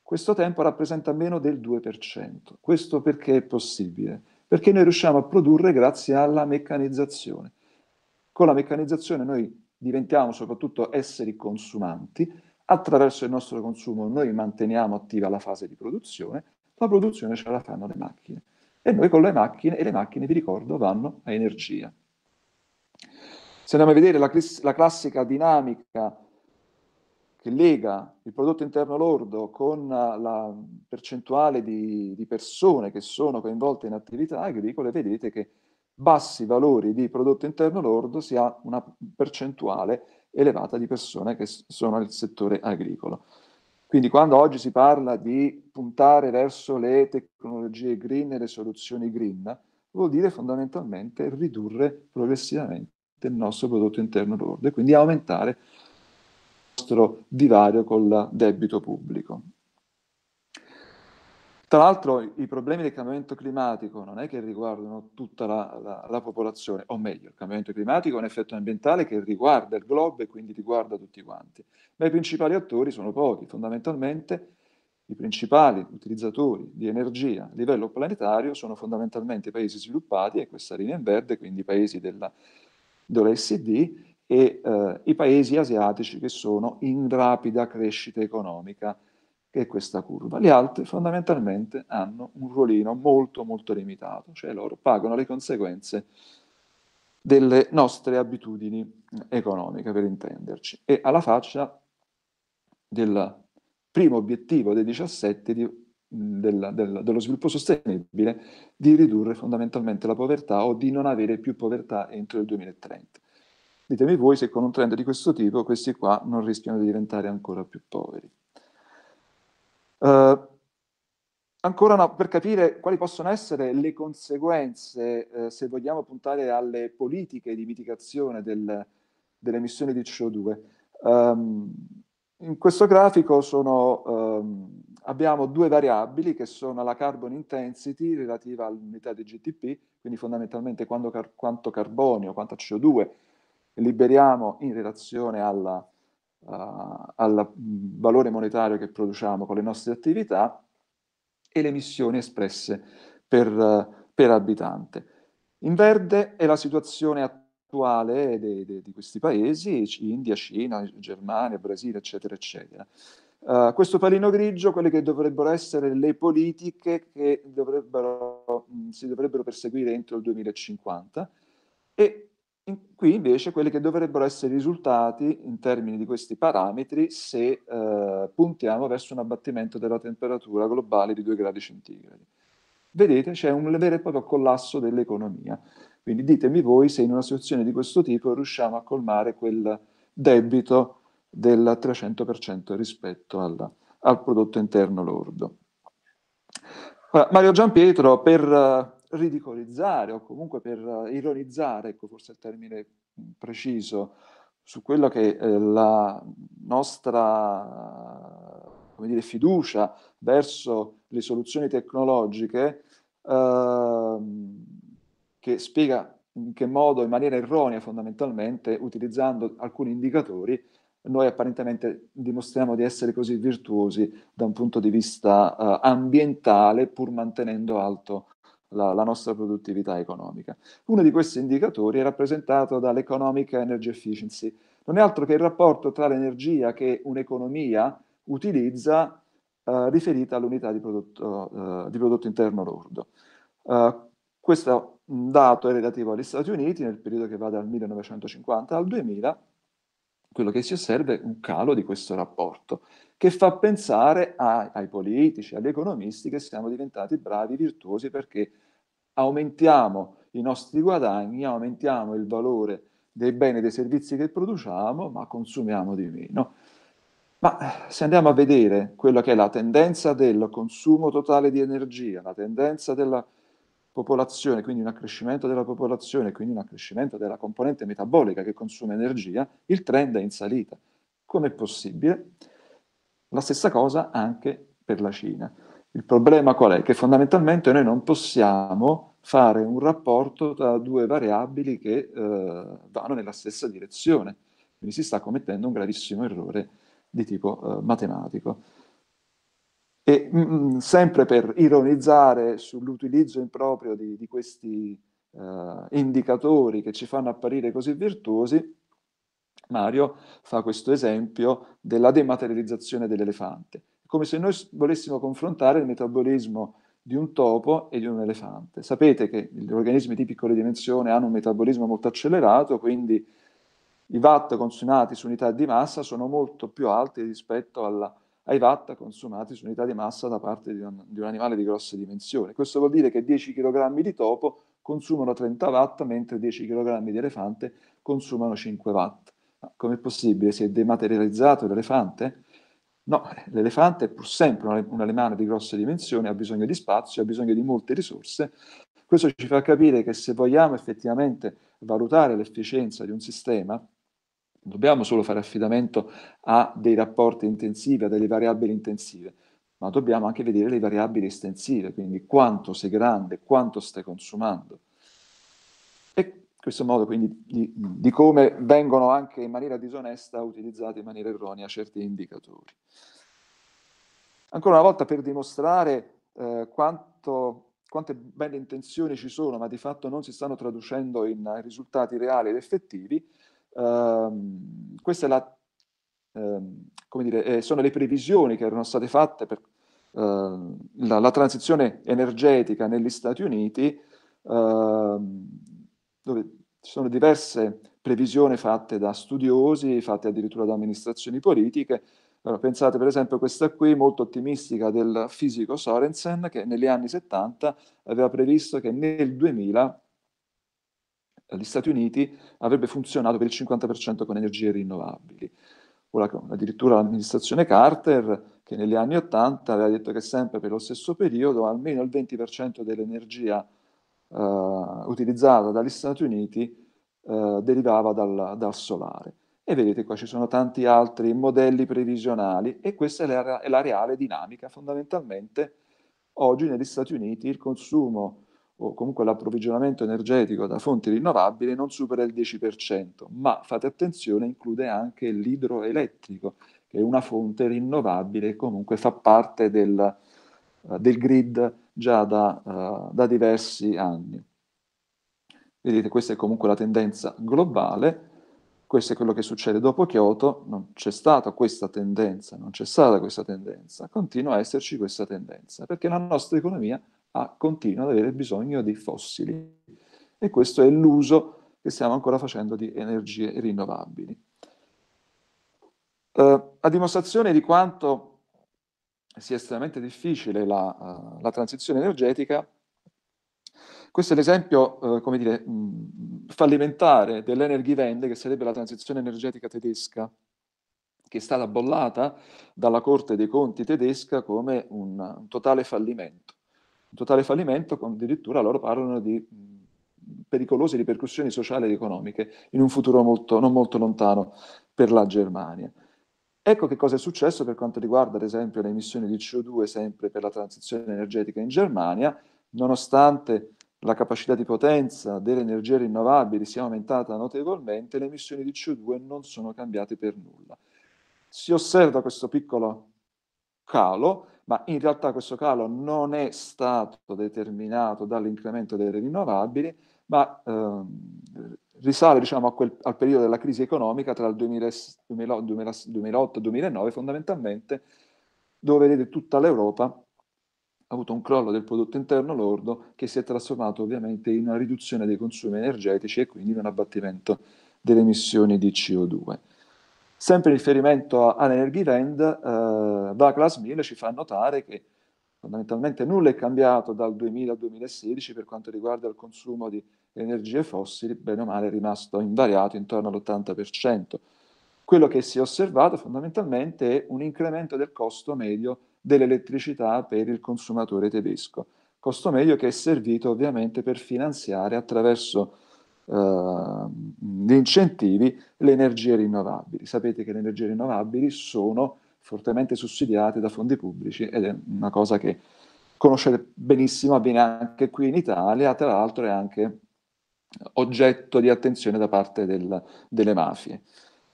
questo tempo rappresenta meno del 2%. Questo perché è possibile? Perché noi riusciamo a produrre grazie alla meccanizzazione. Con la meccanizzazione noi diventiamo soprattutto esseri consumanti, attraverso il nostro consumo noi manteniamo attiva la fase di produzione la produzione ce la fanno le macchine. E noi con le macchine, e le macchine vi ricordo vanno a energia. Se andiamo a vedere la, la classica dinamica che lega il prodotto interno lordo con la percentuale di, di persone che sono coinvolte in attività agricole, vedete che bassi valori di prodotto interno lordo si ha una percentuale elevata di persone che sono nel settore agricolo. Quindi quando oggi si parla di puntare verso le tecnologie green e le soluzioni green, vuol dire fondamentalmente ridurre progressivamente il nostro prodotto interno lordo e quindi aumentare il nostro divario col debito pubblico. Tra l'altro i problemi del cambiamento climatico non è che riguardano tutta la, la, la, popolazione, o meglio, il cambiamento climatico è un effetto ambientale che riguarda il globo e quindi riguarda tutti quanti, ma i principali attori sono pochi, fondamentalmente i principali utilizzatori di energia a livello planetario sono fondamentalmente i paesi sviluppati, e questa linea in verde, quindi i paesi della, dell'OSD, e eh, i paesi asiatici che sono in rapida crescita economica che è questa curva. Le altre fondamentalmente hanno un ruolino molto molto limitato, cioè loro pagano le conseguenze delle nostre abitudini economiche, per intenderci. E alla faccia del primo obiettivo dei 17 di, del, del, dello sviluppo sostenibile, di ridurre fondamentalmente la povertà o di non avere più povertà entro il 2030. Ditemi voi se con un trend di questo tipo questi qua non rischiano di diventare ancora più poveri. Eh, ancora no, per capire quali possono essere le conseguenze, eh, se vogliamo puntare alle politiche di mitigazione del, delle emissioni di CO2. Um, ehm, in questo grafico sono, um, abbiamo due variabili che sono la carbon intensity relativa all'unità di GDP, quindi fondamentalmente quanto, car- quanto carbonio, quanto CO2 liberiamo in relazione alla, al valore monetario che produciamo con le nostre attività e le emissioni espresse per, per abitante. In verde è la situazione attuale de, de, di questi paesi, India, Cina, Germania, Brasile, eccetera, eccetera. Uh, questo palino grigio, quelle che dovrebbero essere le politiche che dovrebbero, mh, si dovrebbero perseguire entro il 2050 e in, qui invece quelli che dovrebbero essere i risultati in termini di questi parametri se eh, puntiamo verso un abbattimento della temperatura globale di 2 gradi centigradi. Vedete, c'è un vero e proprio collasso dell'economia. Quindi ditemi voi se in una situazione di questo tipo riusciamo a colmare quel debito del 300% rispetto alla, al prodotto interno lordo. Mario Giampietro, per ridicolizzare o comunque per eh, ironizzare, ecco forse il termine mm, preciso, su quello che è eh, la nostra dire, fiducia verso le soluzioni tecnologiche eh, che spiega in che modo, in maniera erronea fondamentalmente, utilizzando alcuni indicatori, noi apparentemente dimostriamo di essere così virtuosi da un punto di vista eh, ambientale pur mantenendo alto la, la, nostra produttività economica. Uno di questi indicatori è rappresentato dall'Economic Energy Efficiency, non è altro che il rapporto tra l'energia che un'economia utilizza eh, riferita all'unità di prodotto, eh, di prodotto interno lordo. Eh, questo dato è relativo agli Stati Uniti nel periodo che va dal 1950 al 2000 quello che si osserva è un calo di questo rapporto, che fa pensare a, ai politici, agli economisti che siamo diventati bravi, virtuosi, perché aumentiamo i nostri guadagni, aumentiamo il valore dei beni e dei servizi che produciamo, ma consumiamo di meno. Ma eh, se andiamo a vedere quella che è la tendenza del consumo totale di energia, la tendenza della popolazione, quindi un accrescimento della popolazione, quindi un accrescimento della componente metabolica che consuma energia, il trend è in salita. Com'è possibile? La stessa cosa anche per la Cina. Il problema qual è? Che fondamentalmente noi non possiamo fare un rapporto tra due variabili che eh, vanno nella stessa direzione. Quindi si sta commettendo un gravissimo errore di tipo eh, matematico. E mh, mm, mm, sempre per ironizzare sull'utilizzo improprio di, di questi uh, indicatori che ci fanno apparire così virtuosi, Mario fa questo esempio della dematerializzazione dell'elefante, come se noi volessimo confrontare il metabolismo di un topo e di un elefante. Sapete che gli organismi di piccole dimensioni hanno un metabolismo molto accelerato, quindi i watt consumati su unità di massa sono molto più alti rispetto alla ai watt consumati su unità di massa da parte di un, di un animale di grosse dimensioni. Questo vuol dire che 10 kg di topo consumano 30 watt, mentre 10 kg di elefante consumano 5 watt. Ma com'è possibile? Si è dematerializzato l'elefante? No, l'elefante è pur sempre un animale di grosse dimensioni, ha bisogno di spazio, ha bisogno di molte risorse. Questo ci fa capire che se vogliamo effettivamente valutare l'efficienza di un sistema, dobbiamo solo fare affidamento a dei rapporti intensivi, a delle variabili intensive, ma dobbiamo anche vedere le variabili estensive, quindi quanto sei grande, quanto stai consumando. E questo modo quindi di, di come vengono anche in maniera disonesta utilizzati in maniera erronea certi indicatori. Ancora una volta per dimostrare eh, quanto quante belle intenzioni ci sono, ma di fatto non si stanno traducendo in risultati reali ed effettivi, ehm, la, ehm, come dire, eh, sono le previsioni che erano state fatte per eh, la, la, transizione energetica negli Stati Uniti, eh, dove ci sono diverse previsioni fatte da studiosi, fatte addirittura da amministrazioni politiche, allora, pensate per esempio a questa qui, molto ottimistica, del fisico Sorensen, che negli anni 70 aveva previsto che nel 2000 agli Stati Uniti avrebbe funzionato per il 50% con energie rinnovabili. Ora, addirittura l'amministrazione Carter, che negli anni 80 aveva detto che sempre per lo stesso periodo almeno il 20% dell'energia eh, utilizzata dagli Stati Uniti eh, derivava dal, dal, solare. E vedete qua ci sono tanti altri modelli previsionali e questa è la, è la reale dinamica. Fondamentalmente oggi negli Stati Uniti il consumo o comunque l'approvvigionamento energetico da fonti rinnovabili non supera il 10%, ma fate attenzione, include anche l'idroelettrico, che è una fonte rinnovabile e comunque fa parte del, eh, del grid già da, uh, da, diversi anni. Vedete, questa è comunque la tendenza globale, questo è quello che succede dopo Kyoto, non c'è stata questa tendenza, non c'è stata questa tendenza, continua a esserci questa tendenza, perché la nostra economia ha, continua ad avere bisogno di fossili. E questo è l'uso che stiamo ancora facendo di energie rinnovabili. Eh, a dimostrazione di quanto sia estremamente difficile la, uh, la transizione energetica, questo è l'esempio, uh, come dire, mh, mm, fallimentare dell'Energiewende, che sarebbe la transizione energetica tedesca, che è stata bollata dalla Corte dei Conti tedesca come un, un totale fallimento totale fallimento, addirittura loro parlano di pericolose ripercussioni sociali ed economiche in un futuro molto, non molto lontano per la Germania. Ecco che cosa è successo per quanto riguarda ad esempio le emissioni di CO2 sempre per la transizione energetica in Germania, nonostante la capacità di potenza delle energie rinnovabili sia aumentata notevolmente, le emissioni di CO2 non sono cambiate per nulla. Si osserva questo piccolo calo ma in realtà questo calo non è stato determinato dall'incremento delle rinnovabili, ma eh, risale diciamo, quel, al periodo della crisi economica tra il 2008 e il 2009 fondamentalmente, dove vedete tutta l'Europa ha avuto un crollo del prodotto interno lordo che si è trasformato ovviamente in una riduzione dei consumi energetici e quindi in un abbattimento delle emissioni di CO2. Sempre in riferimento all'Energivend, eh, Vaclav Mil ci fa notare che fondamentalmente nulla è cambiato dal 2000 al 2016 per quanto riguarda il consumo di energie fossili, bene o male è rimasto invariato intorno all'80%. Quello che si è osservato fondamentalmente è un incremento del costo medio dell'elettricità per il consumatore tedesco, costo medio che è servito ovviamente per finanziare attraverso Ehm, di incentivi le energie rinnovabili. Sapete che le energie rinnovabili sono fortemente sussidiate da fondi pubblici ed è una cosa che conoscete benissimo, avviene anche qui in Italia, tra l'altro è anche oggetto di attenzione da parte del, delle mafie.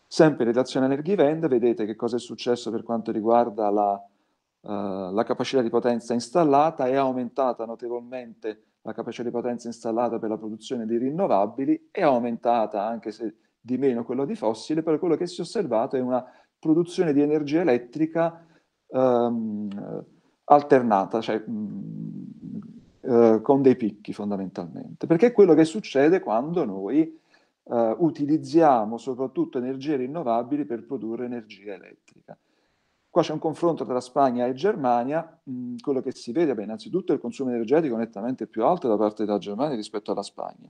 Sempre in relazione all'Erghivend, vedete che cosa è successo per quanto riguarda la, uh, la capacità di potenza installata, è aumentata notevolmente la capacità di potenza installata per la produzione di rinnovabili è aumentata, anche se di meno quella di fossile, per quello che si è osservato è una produzione di energia elettrica ehm, alternata, cioè mh, mm, eh, con dei picchi fondamentalmente, perché è quello che succede quando noi eh, utilizziamo soprattutto energie rinnovabili per produrre energia elettrica. Qua c'è un confronto tra Spagna e Germania, mh, mm, quello che si vede, beh, innanzitutto il consumo energetico è nettamente più alto da parte della Germania rispetto alla Spagna.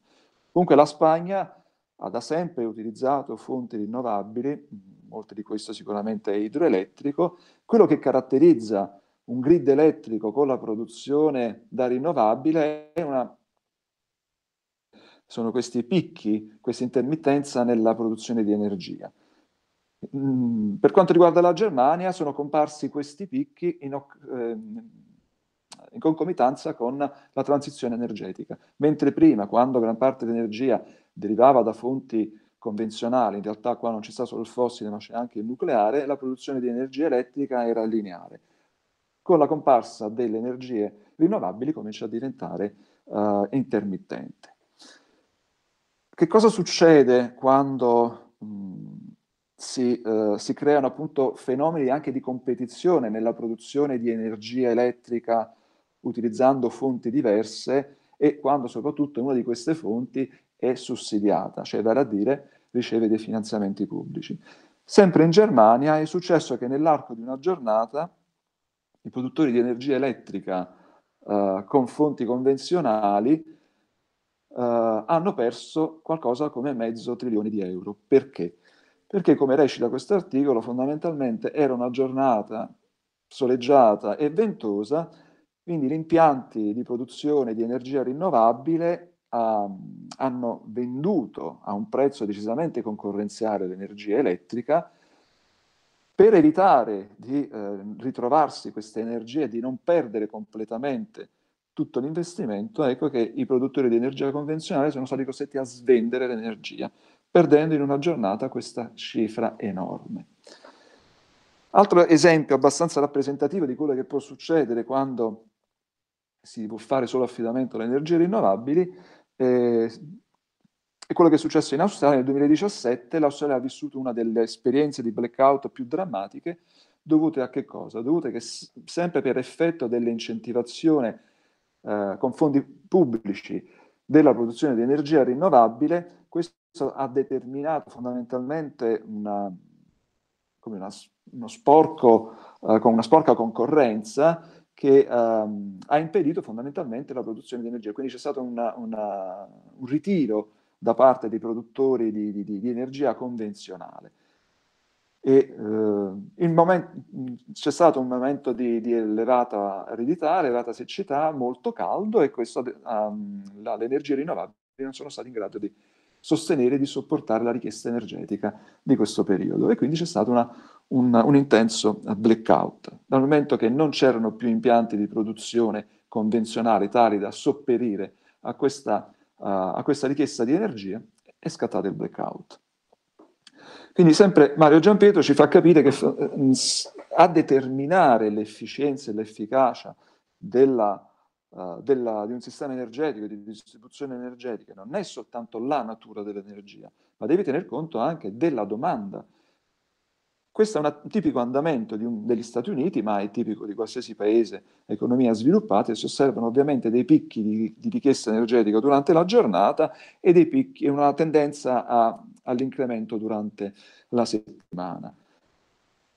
Comunque la Spagna ha da sempre utilizzato fonti rinnovabili, mm, molte di queste sicuramente è idroelettrico, quello che caratterizza un grid elettrico con la produzione da rinnovabile è una sono questi picchi, questa intermittenza nella produzione di energia. Mm, per quanto riguarda la Germania, sono comparsi questi picchi in, ehm, in concomitanza con la transizione energetica. Mentre prima, quando gran parte dell'energia derivava da fonti convenzionali, in realtà qua non ci sta solo il fossile ma c'è anche il nucleare, la produzione di energia elettrica era lineare. Con la comparsa delle energie rinnovabili comincia a diventare uh, intermittente. Che cosa succede quando mh, mm, si, eh, si, creano appunto fenomeni anche di competizione nella produzione di energia elettrica utilizzando fonti diverse e quando soprattutto una di queste fonti è sussidiata, cioè vale a dire riceve dei finanziamenti pubblici. Sempre in Germania è successo che nell'arco di una giornata i produttori di energia elettrica eh, con fonti convenzionali eh, hanno perso qualcosa come mezzo trilione di euro. Perché? perché come recita questo articolo fondamentalmente era una giornata soleggiata e ventosa, quindi gli impianti di produzione di energia rinnovabile ah, hanno venduto a un prezzo decisamente concorrenziale l'energia elettrica, per evitare di eh, ritrovarsi queste energie e di non perdere completamente tutto l'investimento, ecco che i produttori di energia convenzionale sono stati costretti a svendere l'energia perdendo in una giornata questa cifra enorme. Altro esempio abbastanza rappresentativo di quello che può succedere quando si può fare solo affidamento alle energie rinnovabili eh, è quello che è successo in Australia nel 2017. L'Australia ha vissuto una delle esperienze di blackout più drammatiche dovute a che cosa? Dovute che sempre per effetto dell'incentivazione eh, con fondi pubblici della produzione di energia rinnovabile, questo ha determinato fondamentalmente una, una, uno sporco, eh, con una sporca concorrenza che ehm, ha impedito fondamentalmente la produzione di energia. Quindi c'è stato una, un ritiro da parte dei produttori di, di, di energia convenzionale. E, eh, moment- c'è stato un momento di, di, elevata aridità, elevata siccità, molto caldo e questo, ehm, la, le energie rinnovabili non sono state in grado di sostenere e di sopportare la richiesta energetica di questo periodo. E quindi c'è stato una, un, un intenso blackout. Dal momento che non c'erano più impianti di produzione convenzionali tali da sopperire a questa, uh, a questa richiesta di energia, è scattato il blackout. Quindi sempre Mario Giampietro ci fa capire che eh, a determinare l'efficienza e l'efficacia della, eh, della, di un sistema energetico, di distribuzione energetica, non è soltanto la natura dell'energia, ma devi tener conto anche della domanda. Questo è un tipico andamento un, degli Stati Uniti, ma è tipico di qualsiasi paese, economia sviluppata, e si osservano ovviamente dei picchi di, di richiesta energetica durante la giornata e, picchi, una tendenza a, all'incremento durante la settimana.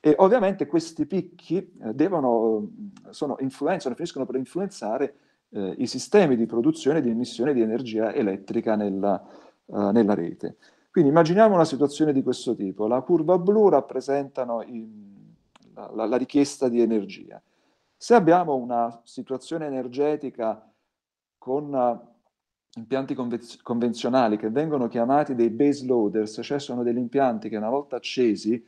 E ovviamente questi picchi eh, devono, sono, influenzano, finiscono per influenzare eh, i sistemi di produzione e di emissione di energia elettrica nella, eh, nella, rete. Quindi immaginiamo una situazione di questo tipo. La curva blu rappresentano la, la, la richiesta di energia. Se abbiamo una situazione energetica con uh, impianti convez- convenzionali che vengono chiamati dei base loaders, cioè sono degli impianti che una volta accesi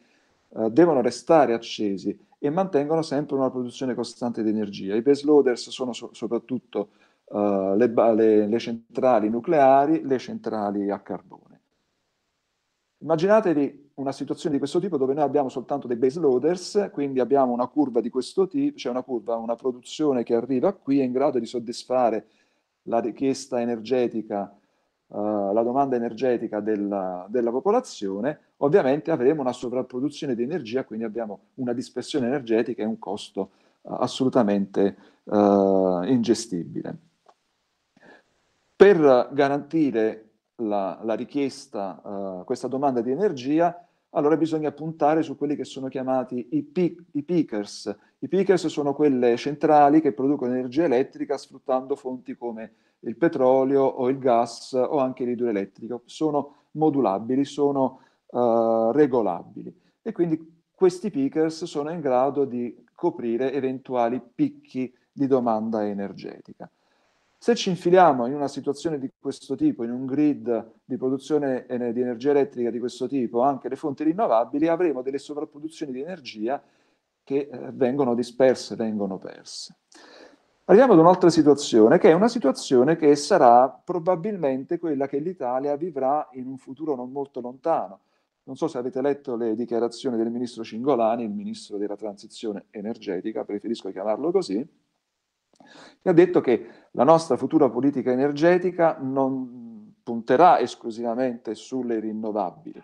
uh, devono restare accesi, e mantengono sempre una produzione costante di energia. I base loaders sono so- soprattutto uh, le, ba- le, le centrali nucleari, le centrali a carbone. Immaginatevi una situazione di questo tipo dove noi abbiamo soltanto dei base loaders, quindi abbiamo una curva di questo tipo, cioè una curva, una produzione che arriva qui è in grado di soddisfare la richiesta energetica uh, alla domanda energetica della, della popolazione, ovviamente avremo una sovrapproduzione di energia, quindi abbiamo una dispersione energetica e un costo uh, assolutamente uh, ingestibile. Per garantire la, la richiesta, uh, questa domanda di energia, allora bisogna puntare su quelli che sono chiamati i, peak, i peakers. I peakers sono quelle centrali che producono energia elettrica sfruttando fonti come il petrolio o il gas o anche l'idroelettrico, sono modulabili, sono uh, regolabili e quindi questi pickers sono in grado di coprire eventuali picchi di domanda energetica. Se ci infiliamo in una situazione di questo tipo, in un grid di produzione di energia elettrica di questo tipo, anche le fonti rinnovabili, avremo delle sovrapproduzioni di energia che eh, vengono disperse, vengono perse. Arriviamo ad un'altra situazione, che è una situazione che sarà probabilmente quella che l'Italia vivrà in un futuro non molto lontano. Non so se avete letto le dichiarazioni del ministro Cingolani, il ministro della transizione energetica, preferisco chiamarlo così, che ha detto che la nostra futura politica energetica non punterà esclusivamente sulle rinnovabili,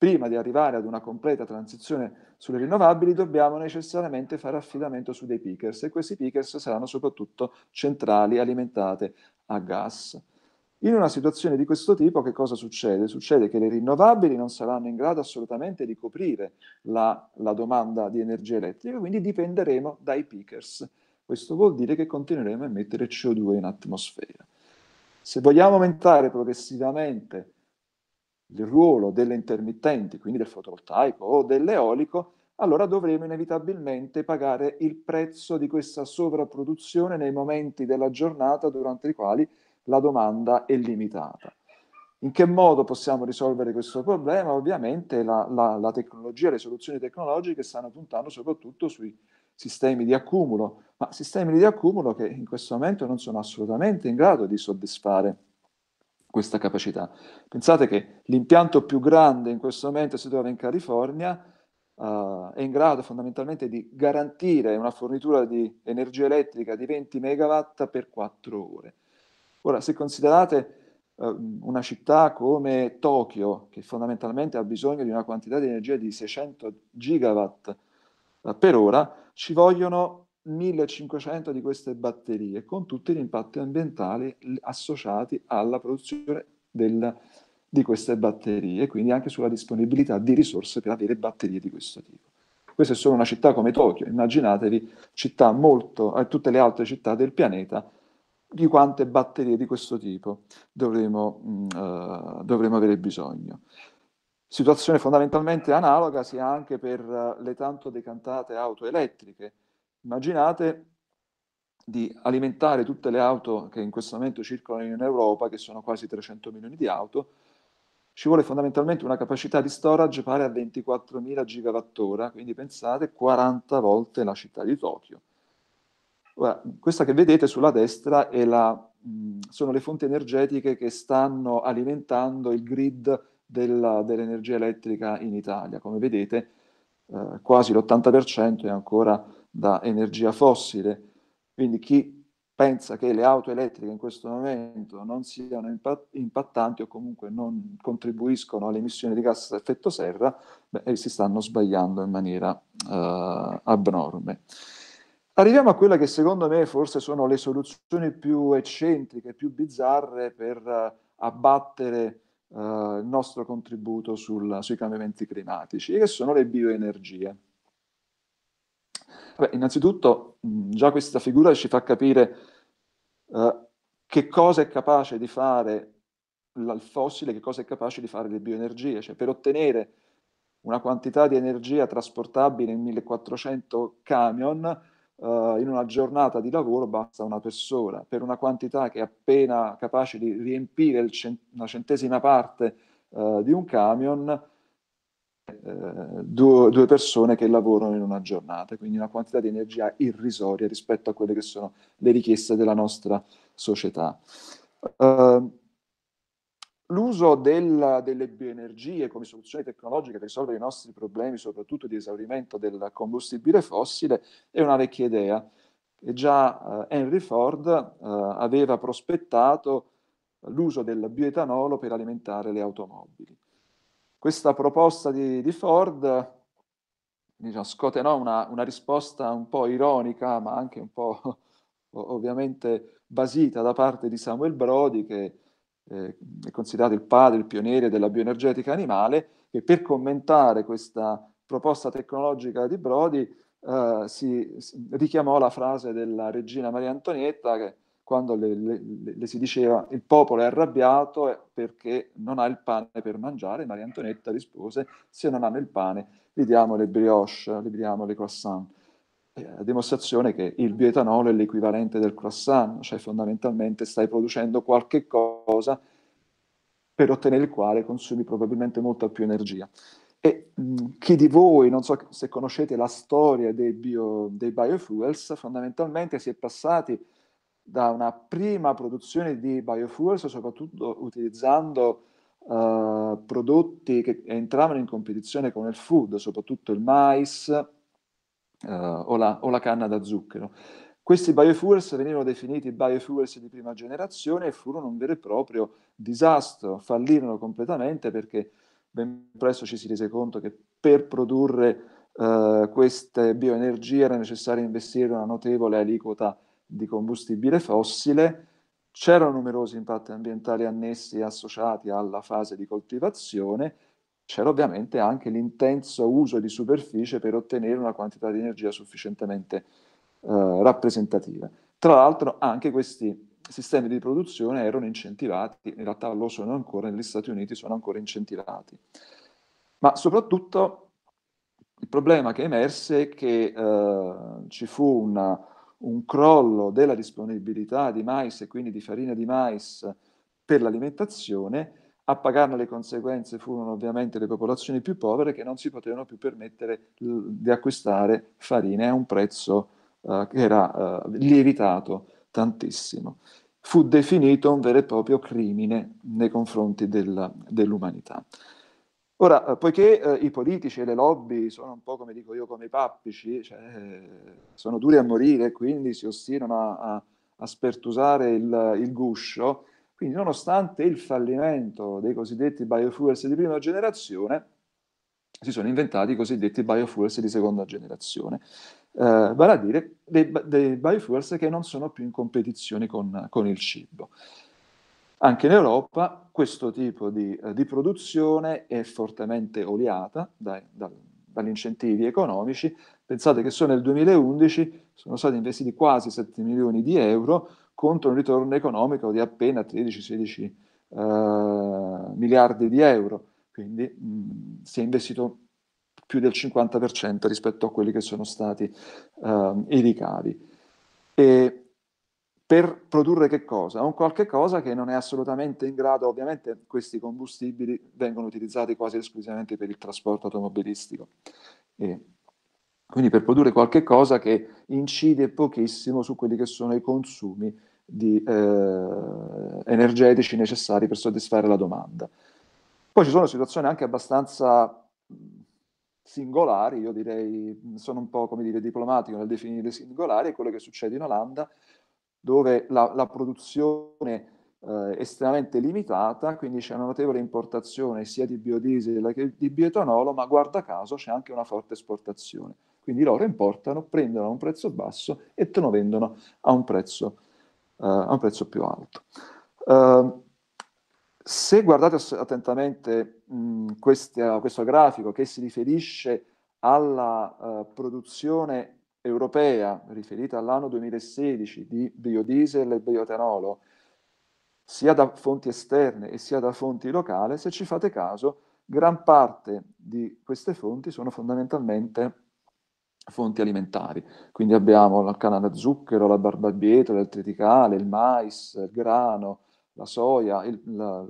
prima di arrivare ad una completa transizione sulle rinnovabili dobbiamo necessariamente fare affidamento su dei pickers e questi pickers saranno soprattutto centrali alimentate a gas. In una situazione di questo tipo che cosa succede? Succede che le rinnovabili non saranno in grado assolutamente di coprire la, la domanda di energia elettrica, quindi dipenderemo dai pickers. Questo vuol dire che continueremo a emettere CO2 in atmosfera. Se vogliamo aumentare progressivamente il ruolo delle intermittenti, quindi del fotovoltaico o dell'eolico, allora dovremo inevitabilmente pagare il prezzo di questa sovrapproduzione nei momenti della giornata durante i quali la domanda è limitata. In che modo possiamo risolvere questo problema? Ovviamente la, la, la tecnologia, le soluzioni tecnologiche stanno puntando soprattutto sui sistemi di accumulo, ma sistemi di accumulo che in questo momento non sono assolutamente in grado di soddisfare questa capacità. Pensate che l'impianto più grande in questo momento si trova in California, uh, è in grado fondamentalmente di garantire una fornitura di energia elettrica di 20 megawatt per 4 ore. Ora, se considerate uh, una città come Tokyo, che fondamentalmente ha bisogno di una quantità di energia di 600 gigawatt uh, per ora, ci vogliono 1500 di queste batterie con tutti gli impatti ambientali associati alla produzione del, di queste batterie, quindi anche sulla disponibilità di risorse per avere batterie di questo tipo. Questa è solo una città come Tokyo, immaginatevi città molto, eh, tutte le altre città del pianeta, di quante batterie di questo tipo dovremo, mm, eh, dovremo avere bisogno. Situazione fondamentalmente analoga sia anche per eh, le tanto decantate auto elettriche, Immaginate di alimentare tutte le auto che in questo momento circolano in Europa, che sono quasi 300 milioni di auto, ci vuole fondamentalmente una capacità di storage pari a 24.000 gigawattora, quindi pensate 40 volte la città di Tokyo. Ora, questa che vedete sulla destra la, mh, sono le fonti energetiche che stanno alimentando il grid dell'energia elettrica in Italia. Come vedete, eh, quasi l'80% è ancora da energia fossile. Quindi chi pensa che le auto elettriche in questo momento non siano impattanti o comunque non contribuiscono alle emissioni di gas a effetto serra, beh, si stanno sbagliando in maniera eh, abnorme. Arriviamo a quella che secondo me forse sono le soluzioni più eccentriche, più bizzarre per eh, abbattere eh, il nostro contributo sul, sui cambiamenti climatici, che sono le bioenergie. Beh, innanzitutto già questa figura ci fa capire uh, che cosa è capace di fare il fossile, che cosa è capace di fare le bioenergie, cioè per ottenere una quantità di energia trasportabile in 1400 camion, Uh, in una giornata di lavoro basta una persona, per una quantità che è appena capace di riempire cent- una centesima parte uh, di un camion, due, due, persone che lavorano in una giornata, quindi una quantità di energia irrisoria rispetto a quelle che sono le richieste della nostra società. Uh, l'uso della, delle bioenergie come soluzione tecnologica per risolvere i nostri problemi, soprattutto di esaurimento del combustibile fossile, è una vecchia idea. E già uh, Henry Ford uh, aveva prospettato l'uso del bioetanolo per alimentare le automobili questa proposta di, di Ford diciamo, scotenò una, una, risposta un po' ironica, ma anche un po' ovviamente basita da parte di Samuel Brody, che eh, è considerato il padre, il pioniere della bioenergetica animale, che per commentare questa proposta tecnologica di Brody eh, si, si richiamò la frase della regina Maria Antonietta che quando le, le, le, si diceva il popolo è arrabbiato perché non ha il pane per mangiare, Maria Antonietta rispose se non hanno il pane gli diamo le brioche, gli diamo le croissant. Eh, a dimostrazione che il bioetanolo è l'equivalente del croissant, cioè fondamentalmente stai producendo qualche cosa per ottenere il quale consumi probabilmente molta più energia. E mh, mm, chi di voi, non so se conoscete la storia dei, bio, dei biofuels, fondamentalmente si è passati da una prima produzione di biofuels, soprattutto utilizzando eh, prodotti che entravano in competizione con il food, soprattutto il mais eh, o, la, o, la, canna da zucchero. Questi biofuels venivano definiti biofuels di prima generazione e furono un vero e proprio disastro, fallirono completamente perché ben presto ci si rese conto che per produrre eh, queste bioenergie era necessario investire una notevole aliquota di combustibile fossile, c'erano numerosi impatti ambientali annessi e associati alla fase di coltivazione, c'era ovviamente anche l'intenso uso di superficie per ottenere una quantità di energia sufficientemente eh, rappresentativa. Tra l'altro anche questi sistemi di produzione erano incentivati, in realtà lo sono ancora, negli Stati Uniti sono ancora incentivati. Ma soprattutto il problema che emerse è che eh, ci fu una, un crollo della disponibilità di mais e quindi di farina di mais per l'alimentazione, a pagarne le conseguenze furono ovviamente le popolazioni più povere che non si potevano più permettere di acquistare farine a un prezzo eh, che era eh, lievitato tantissimo. Fu definito un vero e proprio crimine nei confronti della, dell'umanità. Ora, eh, poiché eh, i politici e le lobby sono un po' come dico io, come i pappici, cioè, eh, sono duri a morire, quindi si ostinano a, a, a spertusare il, il, guscio, quindi nonostante il fallimento dei cosiddetti biofuels di prima generazione, si sono inventati i cosiddetti biofuels di seconda generazione, eh, vale a dire dei, dei, biofuels che non sono più in competizione con, con il cibo. Anche in Europa questo tipo di, eh, di produzione è fortemente oliata da, da, dagli incentivi economici. Pensate che solo nel 2011 sono stati investiti quasi 7 milioni di euro contro un ritorno economico di appena 13-16 eh, miliardi di euro. Quindi mh, si è investito più del 50% rispetto a quelli che sono stati eh, i ricavi. E per produrre che cosa? Un qualche cosa che non è assolutamente in grado, ovviamente questi combustibili vengono utilizzati quasi esclusivamente per il trasporto automobilistico. E quindi per produrre qualche cosa che incide pochissimo su quelli che sono i consumi di, eh, energetici necessari per soddisfare la domanda. Poi ci sono situazioni anche abbastanza singolari, io direi, sono un po' come dire diplomatico nel definire singolari, è quello che succede in Olanda, dove la, la produzione eh, estremamente limitata, quindi c'è una notevole importazione sia di biodiesel che di bioetanolo, ma guarda caso c'è anche una forte esportazione. Quindi loro importano, prendono a un prezzo basso e te lo vendono a un prezzo, eh, a un prezzo più alto. Uh, se guardate attentamente mh, questa, questo grafico che si riferisce alla uh, produzione europea riferita all'anno 2016 di biodiesel e bioetanolo, sia da fonti esterne e sia da fonti locali, se ci fate caso, gran parte di queste fonti sono fondamentalmente fonti alimentari. Quindi abbiamo la canna da zucchero, la barbabietola, il triticale, il mais, il grano, la soia, il, la,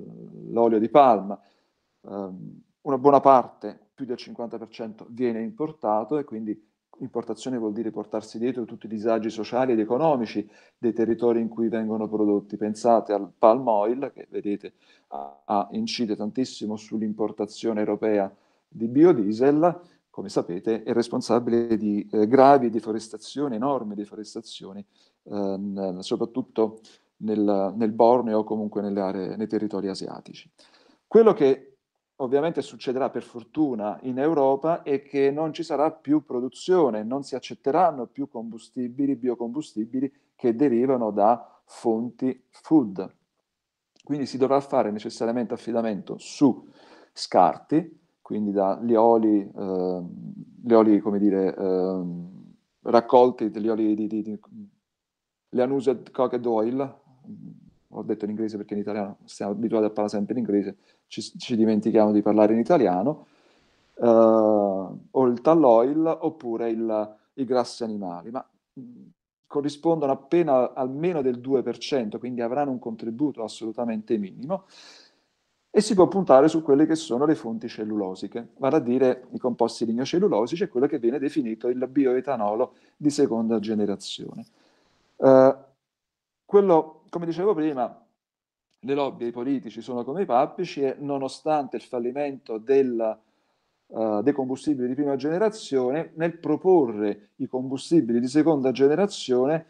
l'olio di palma. Um, una buona parte, più del 50%, viene importato e quindi importazione vuol dire portarsi dietro tutti i disagi sociali ed economici dei territori in cui vengono prodotti. Pensate al palm oil, che vedete a, a, incide tantissimo sull'importazione europea di biodiesel, come sapete è responsabile di eh, gravi deforestazioni, enormi deforestazioni, ehm, soprattutto nel, nel Borneo o comunque nelle aree, nei territori asiatici. Quello che ovviamente succederà per fortuna in Europa è che non ci sarà più produzione, non si accetteranno più combustibili, biocombustibili che derivano da fonti food. Quindi si dovrà fare necessariamente affidamento su scarti, quindi dagli oli, eh, oli come dire, eh, raccolti, gli oli di, di, di, di cocoa oil, ho detto in inglese perché in italiano siamo abituati a parlare sempre in inglese, ci, ci dimentichiamo di parlare in italiano, eh, o il talloil oppure il, i grassi animali, ma corrispondono appena almeno del 2%, quindi avranno un contributo assolutamente minimo, e si può puntare su quelle che sono le fonti cellulosiche, vale a dire i composti lignocellulosici e quello che viene definito il bioetanolo di seconda generazione. Eh, quello come dicevo prima, le lobby e i politici sono come i pappici e nonostante il fallimento del, uh, eh, dei combustibili di prima generazione, nel proporre i combustibili di seconda generazione,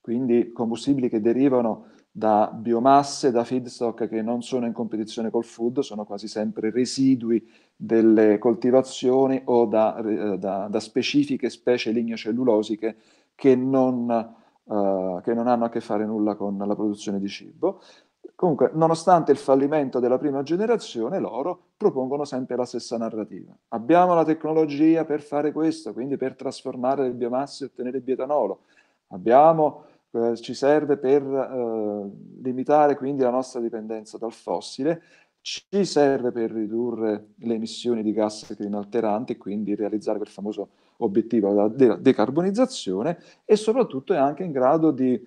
quindi combustibili che derivano da biomasse, da feedstock che non sono in competizione col food, sono quasi sempre residui delle coltivazioni o da, eh, da, da specifiche specie lignocellulosiche che non uh, che non hanno a che fare nulla con la produzione di cibo. Comunque, nonostante il fallimento della prima generazione, loro propongono sempre la stessa narrativa. Abbiamo la tecnologia per fare questo, quindi per trasformare le biomasse e ottenere il bietanolo. Abbiamo, eh, ci serve per eh, limitare quindi la nostra dipendenza dal fossile, ci serve per ridurre le emissioni di gas climalteranti e quindi realizzare quel famoso obiettivo della decarbonizzazione e soprattutto è anche in grado di eh,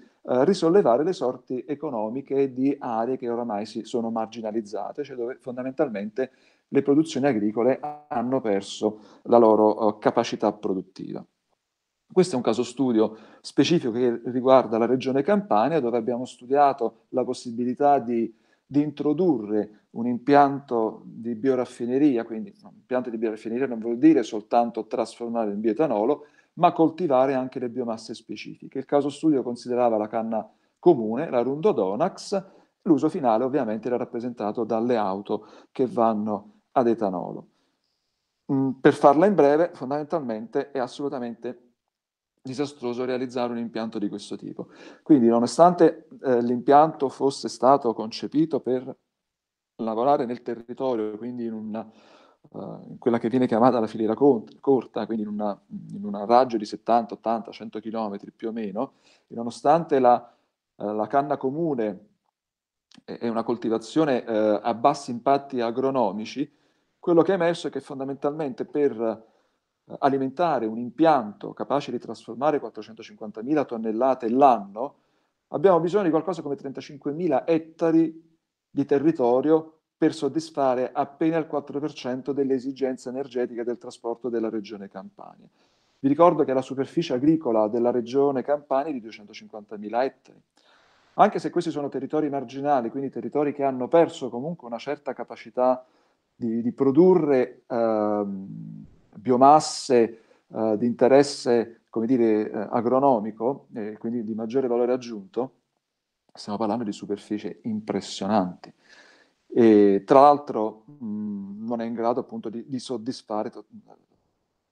risollevare le sorti economiche di aree che oramai si sono marginalizzate, cioè dove fondamentalmente le produzioni agricole hanno perso la loro eh, capacità produttiva. Questo è un caso studio specifico che riguarda la regione Campania, dove abbiamo studiato la possibilità di, di introdurre un impianto di bioraffineria, quindi un impianto di bioraffineria non vuol dire soltanto trasformare in bioetanolo, ma coltivare anche le biomasse specifiche. Il caso studio considerava la canna comune, la rundodonax, l'uso finale ovviamente era rappresentato dalle auto che vanno ad etanolo. Mm, per farla in breve, fondamentalmente è assolutamente disastroso realizzare un impianto di questo tipo. Quindi, nonostante eh, l'impianto fosse stato concepito per lavorare nel territorio, quindi in, una, uh, in quella che viene chiamata la filiera cont- corta, quindi in, una, in un raggio di 70, 80, 100 km più o meno, e nonostante la, uh, la canna comune è una coltivazione uh, a bassi impatti agronomici, quello che è emerso è che fondamentalmente per alimentare un impianto capace di trasformare 450.000 tonnellate l'anno, abbiamo bisogno di qualcosa come 35.000 ettari di territorio per soddisfare appena il 4% delle esigenze energetiche del trasporto della regione Campania. Vi ricordo che la superficie agricola della regione Campania è di 250.000 ettari. Anche se questi sono territori marginali, quindi territori che hanno perso comunque una certa capacità di, di produrre eh, biomasse eh, di interesse come dire, eh, agronomico, eh, quindi di maggiore valore aggiunto, stiamo parlando di superfici impressionanti. E, tra l'altro mh, non è in grado appunto di, di soddisfare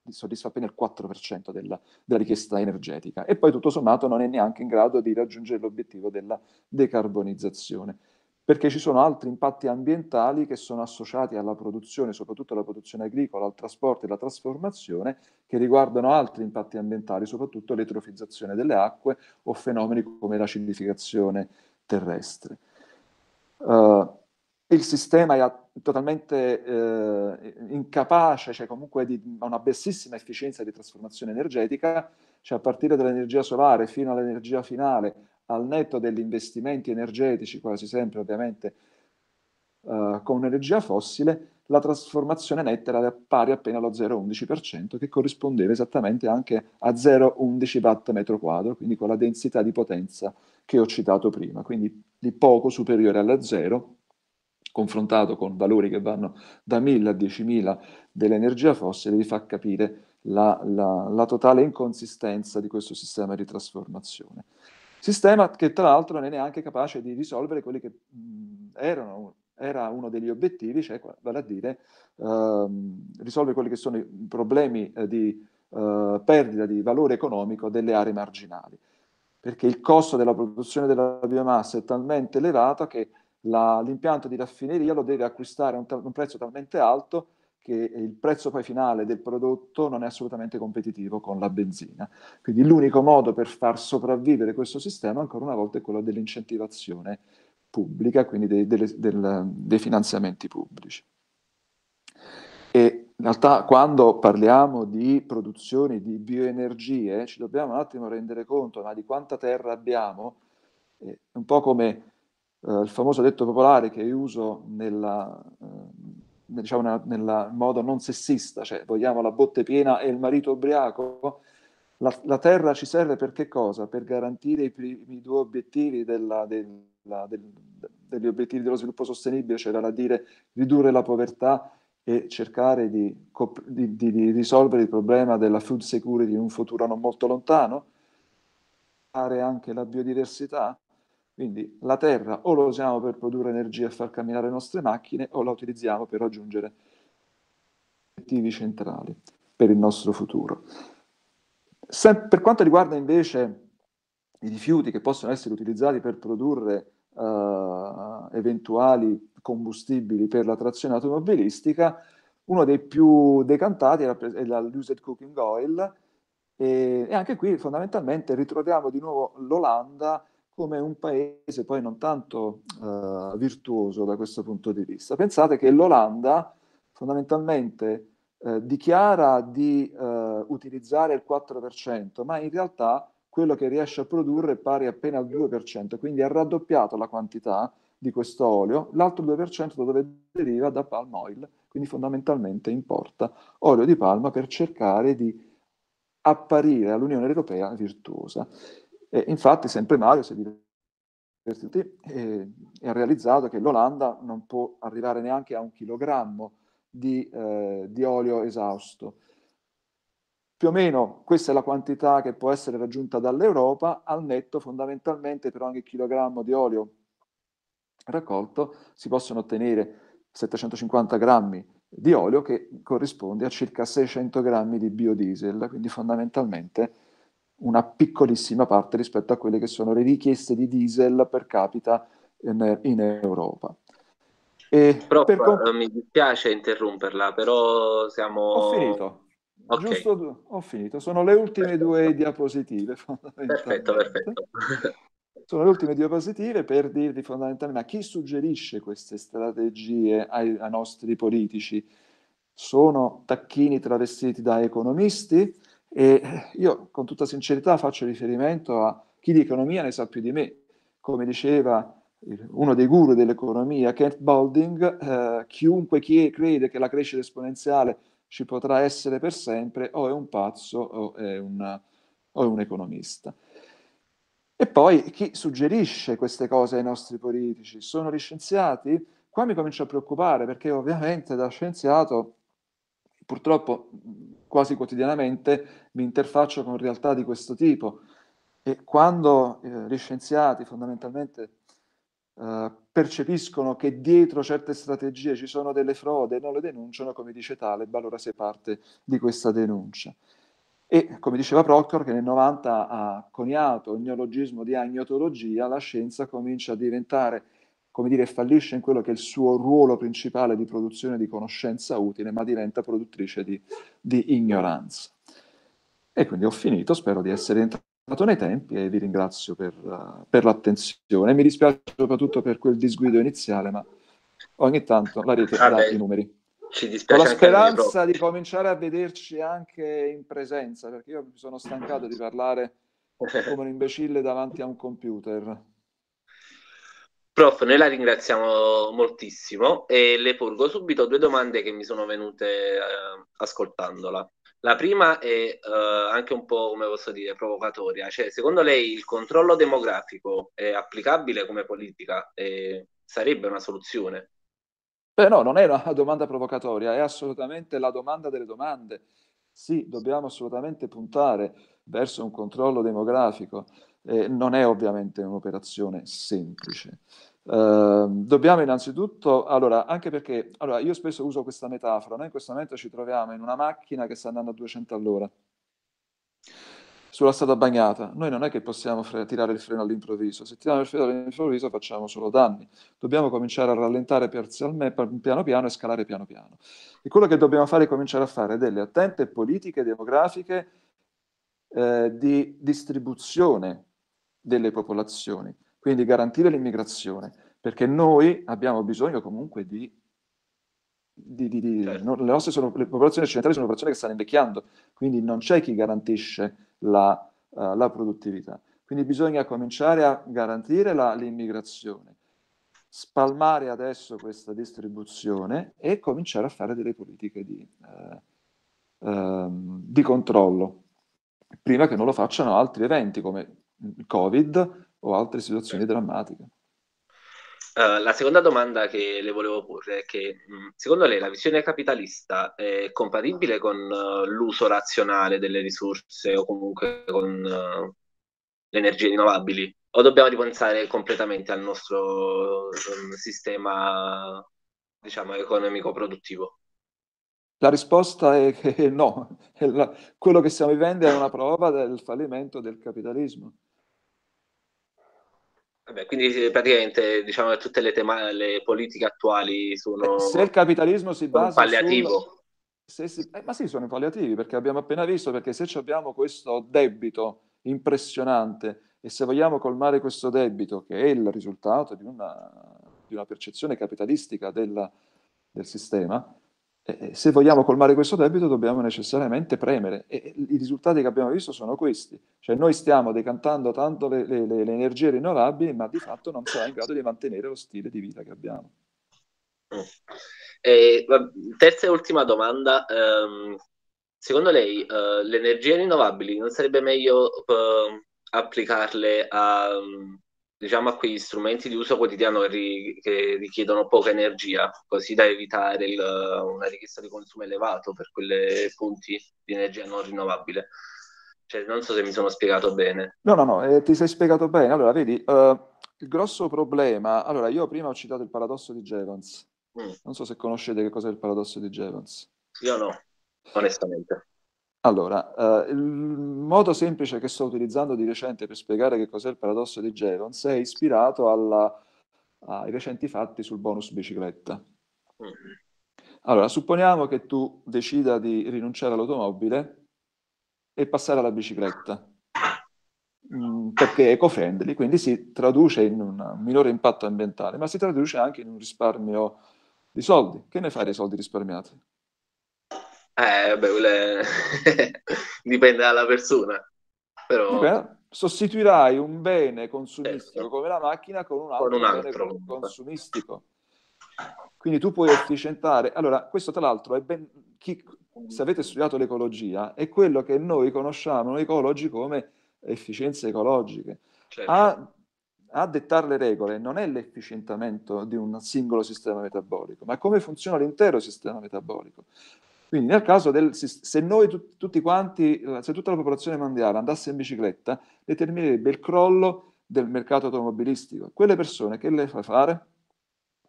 di soddisfa appena il 4% della, della, richiesta energetica e poi tutto sommato non è neanche in grado di raggiungere l'obiettivo della decarbonizzazione perché ci sono altri impatti ambientali che sono associati alla produzione, soprattutto alla produzione agricola, al trasporto e alla trasformazione, che riguardano altri impatti ambientali, soprattutto l'etrofizzazione delle acque o fenomeni come l'acidificazione terrestre. Uh, il sistema è totalmente eh, incapace, cioè comunque ha una bassissima efficienza di trasformazione energetica, cioè a partire dall'energia solare fino all'energia finale, al netto degli investimenti energetici, quasi sempre ovviamente uh, con energia fossile, la trasformazione netta era pari appena allo 0,11%, che corrispondeva esattamente anche a 0,11 watt metro quadro, quindi con la densità di potenza che ho citato prima, quindi di poco superiore alla zero, confrontato con valori che vanno da 1000 a 10.000 dell'energia fossile, vi fa capire la, la, la totale inconsistenza di questo sistema di trasformazione. Sistema che tra l'altro non è neanche capace di risolvere quelli che mh, erano era uno degli obiettivi, cioè, vale a dire ehm, risolvere quelli che sono i problemi eh, di eh, perdita di valore economico delle aree marginali, perché il costo della produzione della biomassa è talmente elevato che la, l'impianto di raffineria lo deve acquistare a un, un prezzo talmente alto che il prezzo poi finale del prodotto non è assolutamente competitivo con la benzina. Quindi l'unico modo per far sopravvivere questo sistema, ancora una volta, è quello dell'incentivazione pubblica, quindi dei, delle, del, dei finanziamenti pubblici. E in realtà quando parliamo di produzioni di bioenergie ci dobbiamo un attimo rendere conto ma di quanta terra abbiamo, eh, un po' come eh, il famoso detto popolare che io uso nella, eh, diciamo nel modo non sessista, cioè vogliamo la botte piena e il marito ubriaco, la, la, terra ci serve per che cosa? Per garantire i primi due obiettivi della, della, del, degli obiettivi dello sviluppo sostenibile, cioè vale a dire ridurre la povertà e cercare di, di, di, di, risolvere il problema della food security in un futuro non molto lontano, fare anche la biodiversità, quindi la Terra o la usiamo per produrre energia e far camminare le nostre macchine o la utilizziamo per raggiungere obiettivi centrali per il nostro futuro. Se, per quanto riguarda invece i rifiuti che possono essere utilizzati per produrre eh, eventuali combustibili per la trazione automobilistica, uno dei più decantati è la, è la Lucid Cooking Oil e, e anche qui fondamentalmente ritroviamo di nuovo l'Olanda come un paese poi non tanto eh, virtuoso da questo punto di vista. Pensate che l'Olanda fondamentalmente eh, dichiara di eh, utilizzare il 4%, ma in realtà quello che riesce a produrre è pari appena al 2%, quindi ha raddoppiato la quantità di questo olio, l'altro 2% da dove deriva da palm oil, quindi fondamentalmente importa olio di palma per cercare di apparire all'Unione Europea virtuosa. E infatti sempre Mario si è divertito e, eh, e ha realizzato che l'Olanda non può arrivare neanche a un chilogrammo di, eh, di olio esausto. Più o meno questa è la quantità che può essere raggiunta dall'Europa, al netto fondamentalmente per ogni chilogrammo di olio raccolto si possono ottenere 750 grammi di olio che corrisponde a circa 600 grammi di biodiesel, quindi fondamentalmente una piccolissima parte rispetto a quelle che sono le richieste di diesel per capita in, in Europa. E Prof, per... mi dispiace interromperla, però siamo... Ho finito. Okay. Giusto, ho finito. Sono le ultime perfetto. due diapositive. Perfetto, perfetto. Sono le ultime diapositive per dirvi fondamentalmente a chi suggerisce queste strategie ai, ai nostri politici. Sono tacchini travestiti da economisti, e io con tutta sincerità faccio riferimento a chi di economia ne sa più di me, come diceva uno dei guru dell'economia, Kent Balding, eh, chiunque chi crede che la crescita esponenziale ci potrà essere per sempre o è un pazzo o è, una, o è un economista. E poi chi suggerisce queste cose ai nostri politici? Sono gli scienziati? Qua mi comincio a preoccupare perché ovviamente da scienziato purtroppo quasi quotidianamente mi interfaccio con realtà di questo tipo. E quando eh, gli scienziati fondamentalmente eh, percepiscono che dietro certe strategie ci sono delle frode e non le denunciano, come dice Taleb, allora sei parte di questa denuncia. E come diceva Proctor, che nel 90 ha coniato il neologismo di agnotologia, la scienza comincia a diventare come dire, fallisce in quello che è il suo ruolo principale di produzione di conoscenza utile, ma diventa produttrice di, di ignoranza. E quindi ho finito, spero di essere entrato nei tempi e vi ringrazio per, uh, per l'attenzione. Mi dispiace soprattutto per quel disguido iniziale, ma ogni tanto la rete ha i numeri ci dispiace. Con la speranza di cominciare a vederci anche in presenza, perché io mi sono stancato di parlare come un imbecille davanti a un computer. Prof, noi la ringraziamo moltissimo e le porgo subito due domande che mi sono venute eh, ascoltandola. La prima è eh, anche un po', come posso dire, provocatoria, cioè secondo lei il controllo demografico è applicabile come politica? e sarebbe una soluzione? Beh no, non è una domanda provocatoria, è assolutamente la domanda delle domande. Sì, dobbiamo assolutamente puntare verso un controllo demografico eh, non è ovviamente un'operazione semplice. Eh, dobbiamo innanzitutto, allora, anche perché, allora, io spesso uso questa metafora, noi in questo momento ci troviamo in una macchina che sta andando a 200 all'ora sulla strada bagnata, noi non è che possiamo fre- tirare il freno all'improvviso, se tiriamo il freno all'improvviso facciamo solo danni, dobbiamo cominciare a rallentare parzialmente, piano piano e scalare piano piano. E quello che dobbiamo fare è cominciare a fare delle attente politiche demografiche eh, di distribuzione delle popolazioni, quindi garantire l'immigrazione, perché noi abbiamo bisogno comunque di... di, di, di certo. no, le, nostre sono, le popolazioni occidentali sono popolazioni che stanno invecchiando, quindi non c'è chi garantisce la, uh, la produttività. Quindi bisogna cominciare a garantire la, l'immigrazione, spalmare adesso questa distribuzione e cominciare a fare delle politiche di, uh, uh, di controllo, prima che non lo facciano altri eventi come Covid o altre situazioni drammatiche. Uh, la seconda domanda che le volevo porre è che secondo lei la visione capitalista è compatibile con uh, l'uso razionale delle risorse o comunque con uh, le energie rinnovabili? O dobbiamo ripensare completamente al nostro um, sistema diciamo, economico-produttivo? La risposta è che no, quello che stiamo vivendo è una prova del fallimento del capitalismo Vabbè, quindi eh, praticamente diciamo che tutte le, tema- le politiche attuali sono... Eh, se il capitalismo si basa... Palliativo. Sul... si... eh, ma sì, sono palliativi perché abbiamo appena visto, perché se abbiamo questo debito impressionante e se vogliamo colmare questo debito, che è il risultato di una, di una percezione capitalistica della, del sistema, eh, se vogliamo colmare questo debito dobbiamo necessariamente premere e, i risultati che abbiamo visto sono questi, cioè noi stiamo decantando tanto le, le, le, energie rinnovabili ma di fatto non siamo in grado di mantenere lo stile di vita che abbiamo. Eh, terza e ultima domanda, um, secondo lei uh, le energie rinnovabili non sarebbe meglio uh, applicarle a, diciamo, a quegli strumenti di uso quotidiano che, ri- che richiedono poca energia, così da evitare il, una richiesta di consumo elevato per quelle fonti di energia non rinnovabile. Cioè, non so se mi sono spiegato bene. No, no, no, eh, ti sei spiegato bene. Allora, vedi, uh, il grosso problema... Allora, io prima ho citato il paradosso di Jevons. Mm. Non so se conoscete che cos'è il paradosso di Jevons. Io no, onestamente. Allora, eh, il modo semplice che sto utilizzando di recente per spiegare che cos'è il paradosso di Jevons è ispirato alla, ai recenti fatti sul bonus bicicletta. Mm. Allora, supponiamo che tu decida di rinunciare all'automobile e passare alla bicicletta, mh, mm, perché è eco-friendly, quindi si traduce in un minore impatto ambientale, ma si traduce anche in un risparmio di soldi. Che ne fai dei soldi risparmiati? Eh, vabbè, quelle... dipende dalla persona. Però... Beh, sostituirai un bene consumistico certo. come la macchina con un altro, con un altro. bene consumistico. Quindi tu puoi efficientare. Allora, questo tra l'altro è ben... Chi... Se avete studiato l'ecologia, è quello che noi conosciamo, noi ecologi, come efficienze ecologiche. Certo. A, a dettare le regole non è l'efficientamento di un singolo sistema metabolico, ma come funziona l'intero sistema metabolico. Quindi nel caso del, se noi tu, tutti quanti, se tutta la popolazione mondiale andasse in bicicletta, determinerebbe il crollo del mercato automobilistico. Quelle persone che le fa fare?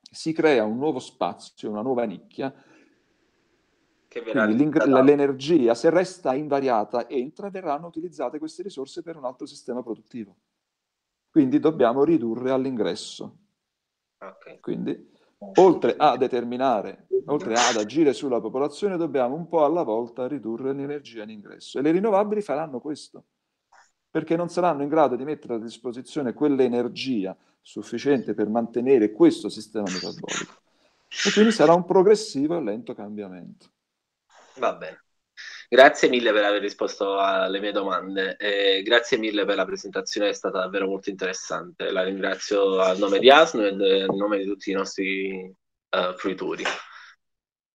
Si crea un nuovo spazio, una nuova nicchia. l'energia, se resta invariata, entra, e verranno utilizzate queste risorse per un altro sistema produttivo. Quindi dobbiamo ridurre all'ingresso. Okay. Quindi Oltre a determinare, oltre ad agire sulla popolazione, dobbiamo un po' alla volta ridurre l'energia in ingresso. E le rinnovabili faranno questo, perché non saranno in grado di mettere a disposizione quell'energia sufficiente per mantenere questo sistema metabolico. E quindi sarà un progressivo e lento cambiamento. Va bene. Grazie mille per aver risposto alle mie domande e grazie mille per la presentazione, è stata davvero molto interessante. La ringrazio a nome di ASNO e a eh, nome di tutti i nostri uh, fruitori.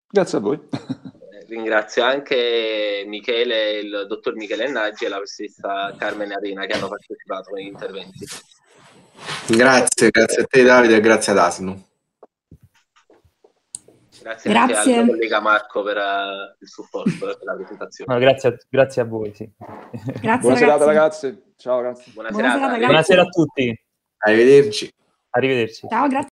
Grazie a voi. Eh, ringrazio anche Michele, il dottor Michele Naggi e la professoressa Carmen Arena che hanno partecipato agli interventi. Grazie, grazie a te Davide e grazie ad ASNO. Grazie, grazie. al collega Marco per uh, il supporto, per la presentazione. No, grazie, a, grazie, a, voi. Sì. Grazie, Buona ragazzi. serata ragazzi. Ciao ragazzi. Buona, Buona serata, serata ragazzi. Buonasera a tutti. Arrivederci. Arrivederci. Ciao, grazie.